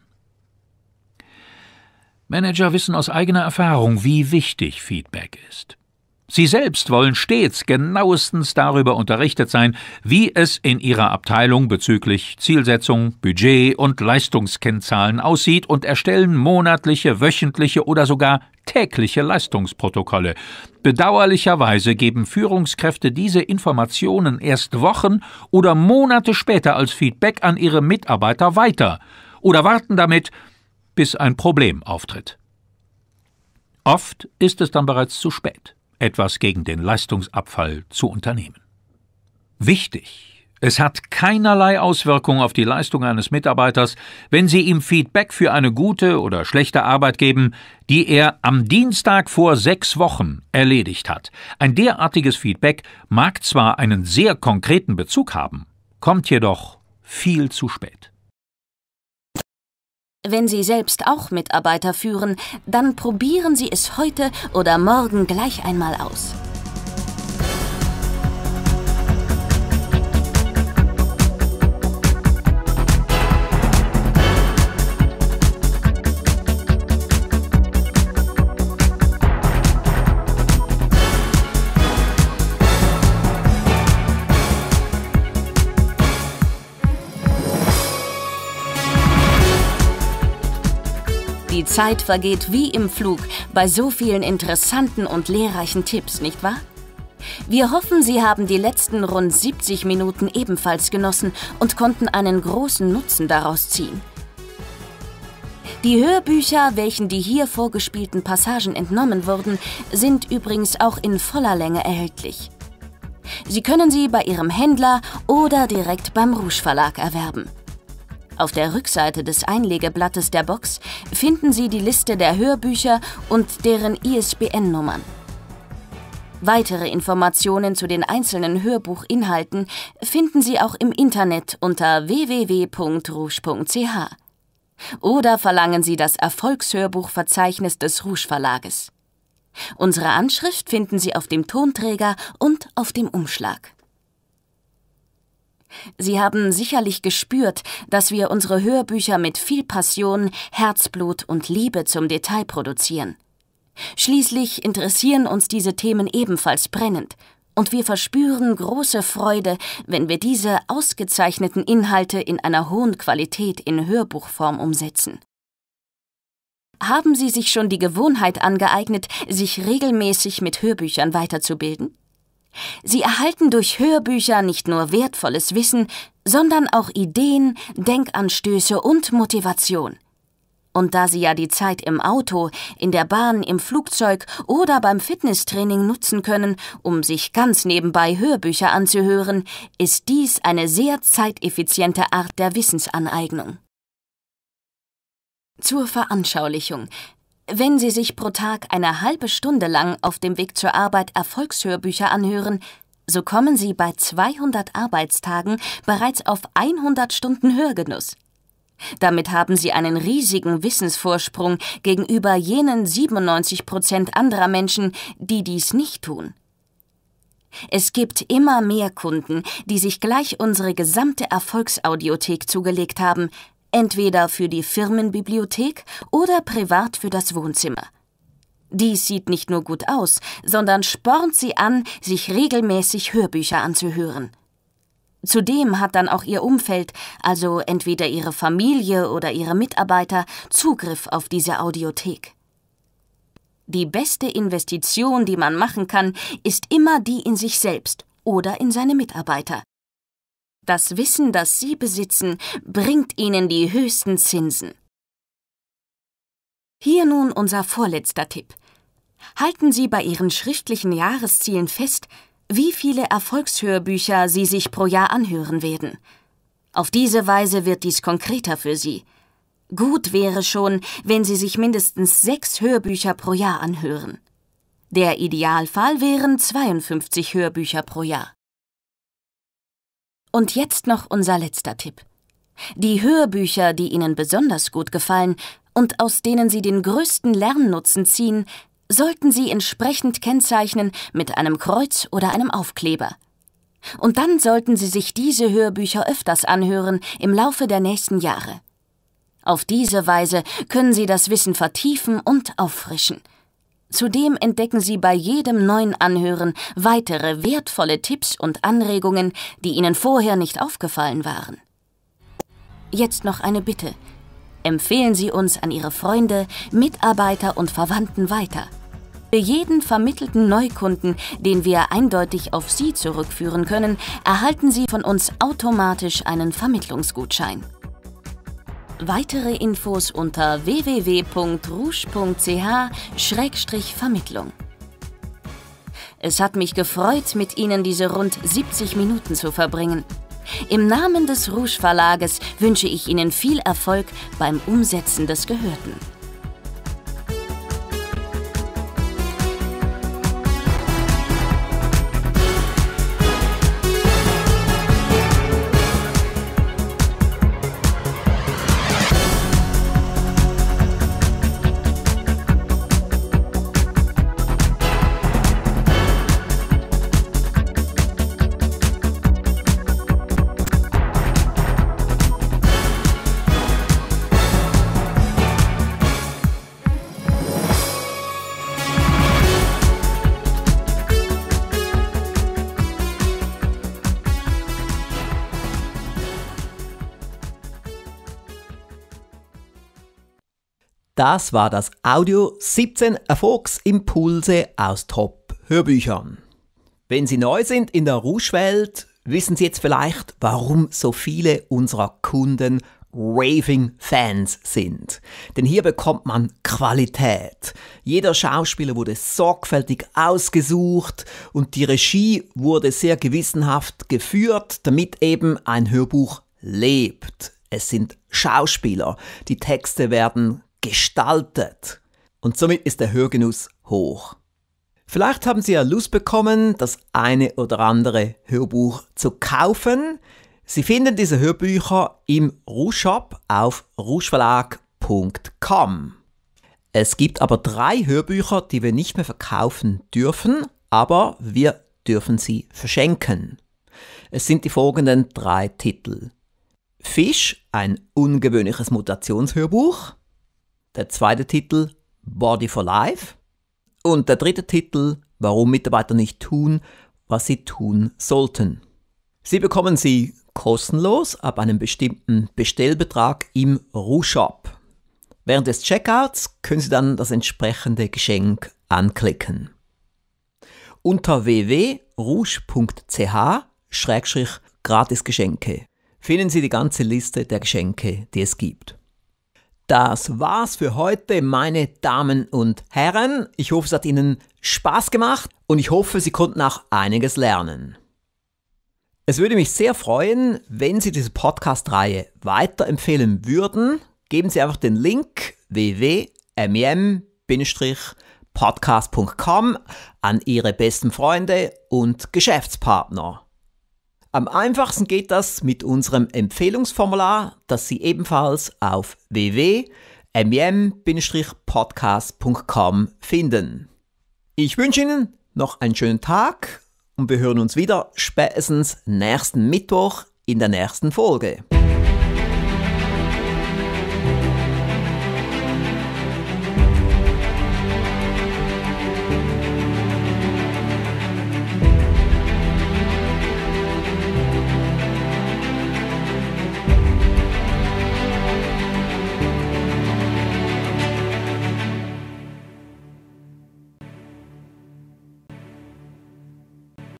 Manager wissen aus eigener Erfahrung, wie wichtig Feedback ist. Sie selbst wollen stets genauestens darüber unterrichtet sein, wie es in Ihrer Abteilung bezüglich Zielsetzung, Budget und Leistungskennzahlen aussieht und erstellen monatliche, wöchentliche oder sogar tägliche Leistungsprotokolle. Bedauerlicherweise geben Führungskräfte diese Informationen erst Wochen oder Monate später als Feedback an ihre Mitarbeiter weiter oder warten damit, bis ein Problem auftritt. Oft ist es dann bereits zu spät etwas gegen den Leistungsabfall zu unternehmen. Wichtig, es hat keinerlei Auswirkung auf die Leistung eines Mitarbeiters, wenn Sie ihm Feedback für eine gute oder schlechte Arbeit geben, die er am Dienstag vor sechs Wochen erledigt hat. Ein derartiges Feedback mag zwar einen sehr konkreten Bezug haben, kommt jedoch viel zu spät. Wenn Sie selbst auch Mitarbeiter führen, dann probieren Sie es heute oder morgen gleich einmal aus. Die Zeit vergeht wie im Flug bei so vielen interessanten und lehrreichen Tipps, nicht wahr? Wir hoffen, Sie haben die letzten rund 70 Minuten ebenfalls genossen und konnten einen großen Nutzen daraus ziehen. Die Hörbücher, welchen die hier vorgespielten Passagen entnommen wurden, sind übrigens auch in voller Länge erhältlich. Sie können sie bei Ihrem Händler oder direkt beim Rouge Verlag erwerben. Auf der Rückseite des Einlegeblattes der Box finden Sie die Liste der Hörbücher und deren ISBN-Nummern. Weitere Informationen zu den einzelnen Hörbuchinhalten finden Sie auch im Internet unter www.rouge.ch. Oder verlangen Sie das Erfolgshörbuchverzeichnis des Rouge Verlages. Unsere Anschrift finden Sie auf dem Tonträger und auf dem Umschlag. Sie haben sicherlich gespürt, dass wir unsere Hörbücher mit viel Passion, Herzblut und Liebe zum Detail produzieren. Schließlich interessieren uns diese Themen ebenfalls brennend, und wir verspüren große Freude, wenn wir diese ausgezeichneten Inhalte in einer hohen Qualität in Hörbuchform umsetzen. Haben Sie sich schon die Gewohnheit angeeignet, sich regelmäßig mit Hörbüchern weiterzubilden? Sie erhalten durch Hörbücher nicht nur wertvolles Wissen, sondern auch Ideen, Denkanstöße und Motivation. Und da Sie ja die Zeit im Auto, in der Bahn, im Flugzeug oder beim Fitnesstraining nutzen können, um sich ganz nebenbei Hörbücher anzuhören, ist dies eine sehr zeiteffiziente Art der Wissensaneignung. Zur Veranschaulichung. Wenn Sie sich pro Tag eine halbe Stunde lang auf dem Weg zur Arbeit Erfolgshörbücher anhören, so kommen Sie bei 200 Arbeitstagen bereits auf 100 Stunden Hörgenuss. Damit haben Sie einen riesigen Wissensvorsprung gegenüber jenen 97 Prozent anderer Menschen, die dies nicht tun. Es gibt immer mehr Kunden, die sich gleich unsere gesamte Erfolgsaudiothek zugelegt haben, entweder für die Firmenbibliothek oder privat für das Wohnzimmer. Dies sieht nicht nur gut aus, sondern spornt sie an, sich regelmäßig Hörbücher anzuhören. Zudem hat dann auch ihr Umfeld, also entweder ihre Familie oder ihre Mitarbeiter, Zugriff auf diese Audiothek. Die beste Investition, die man machen kann, ist immer die in sich selbst oder in seine Mitarbeiter. Das Wissen, das Sie besitzen, bringt Ihnen die höchsten Zinsen. Hier nun unser vorletzter Tipp. Halten Sie bei Ihren schriftlichen Jahreszielen fest, wie viele Erfolgshörbücher Sie sich pro Jahr anhören werden. Auf diese Weise wird dies konkreter für Sie. Gut wäre schon, wenn Sie sich mindestens sechs Hörbücher pro Jahr anhören. Der Idealfall wären 52 Hörbücher pro Jahr. Und jetzt noch unser letzter Tipp. Die Hörbücher, die Ihnen besonders gut gefallen und aus denen Sie den größten Lernnutzen ziehen, sollten Sie entsprechend kennzeichnen mit einem Kreuz oder einem Aufkleber. Und dann sollten Sie sich diese Hörbücher öfters anhören im Laufe der nächsten Jahre. Auf diese Weise können Sie das Wissen vertiefen und auffrischen. Zudem entdecken Sie bei jedem neuen Anhören weitere wertvolle Tipps und Anregungen, die Ihnen vorher nicht aufgefallen waren. Jetzt noch eine Bitte. Empfehlen Sie uns an Ihre Freunde, Mitarbeiter und Verwandten weiter. Für jeden vermittelten Neukunden, den wir eindeutig auf Sie zurückführen können, erhalten Sie von uns automatisch einen Vermittlungsgutschein. Weitere Infos unter www.rouge.ch-vermittlung. Es hat mich gefreut, mit Ihnen diese rund 70 Minuten zu verbringen. Im Namen des Rouge Verlages wünsche ich Ihnen viel Erfolg beim Umsetzen des Gehörten. Das war das Audio 17 Erfolgsimpulse aus Top Hörbüchern. Wenn Sie neu sind in der Rouge-Welt, wissen Sie jetzt vielleicht, warum so viele unserer Kunden Raving-Fans sind. Denn hier bekommt man Qualität. Jeder Schauspieler wurde sorgfältig ausgesucht und die Regie wurde sehr gewissenhaft geführt, damit eben ein Hörbuch lebt. Es sind Schauspieler. Die Texte werden gestaltet. Und somit ist der Hörgenuss hoch. Vielleicht haben Sie ja Lust bekommen, das eine oder andere Hörbuch zu kaufen. Sie finden diese Hörbücher im Rushop auf rushverlag.com. Es gibt aber drei Hörbücher, die wir nicht mehr verkaufen dürfen, aber wir dürfen sie verschenken. Es sind die folgenden drei Titel. Fisch, ein ungewöhnliches Mutationshörbuch der zweite Titel Body for Life und der dritte Titel Warum Mitarbeiter nicht tun, was sie tun sollten. Sie bekommen sie kostenlos ab einem bestimmten Bestellbetrag im Ru-Shop. Während des Checkouts können Sie dann das entsprechende Geschenk anklicken. Unter www.rouge.ch-gratisgeschenke finden Sie die ganze Liste der Geschenke, die es gibt. Das war's für heute, meine Damen und Herren. Ich hoffe, es hat Ihnen Spaß gemacht und ich hoffe, Sie konnten auch einiges lernen. Es würde mich sehr freuen, wenn Sie diese Podcast-Reihe weiterempfehlen würden. Geben Sie einfach den Link www.mem-podcast.com an Ihre besten Freunde und Geschäftspartner. Am einfachsten geht das mit unserem Empfehlungsformular, das Sie ebenfalls auf www.mem-podcast.com finden. Ich wünsche Ihnen noch einen schönen Tag und wir hören uns wieder spätestens nächsten Mittwoch in der nächsten Folge.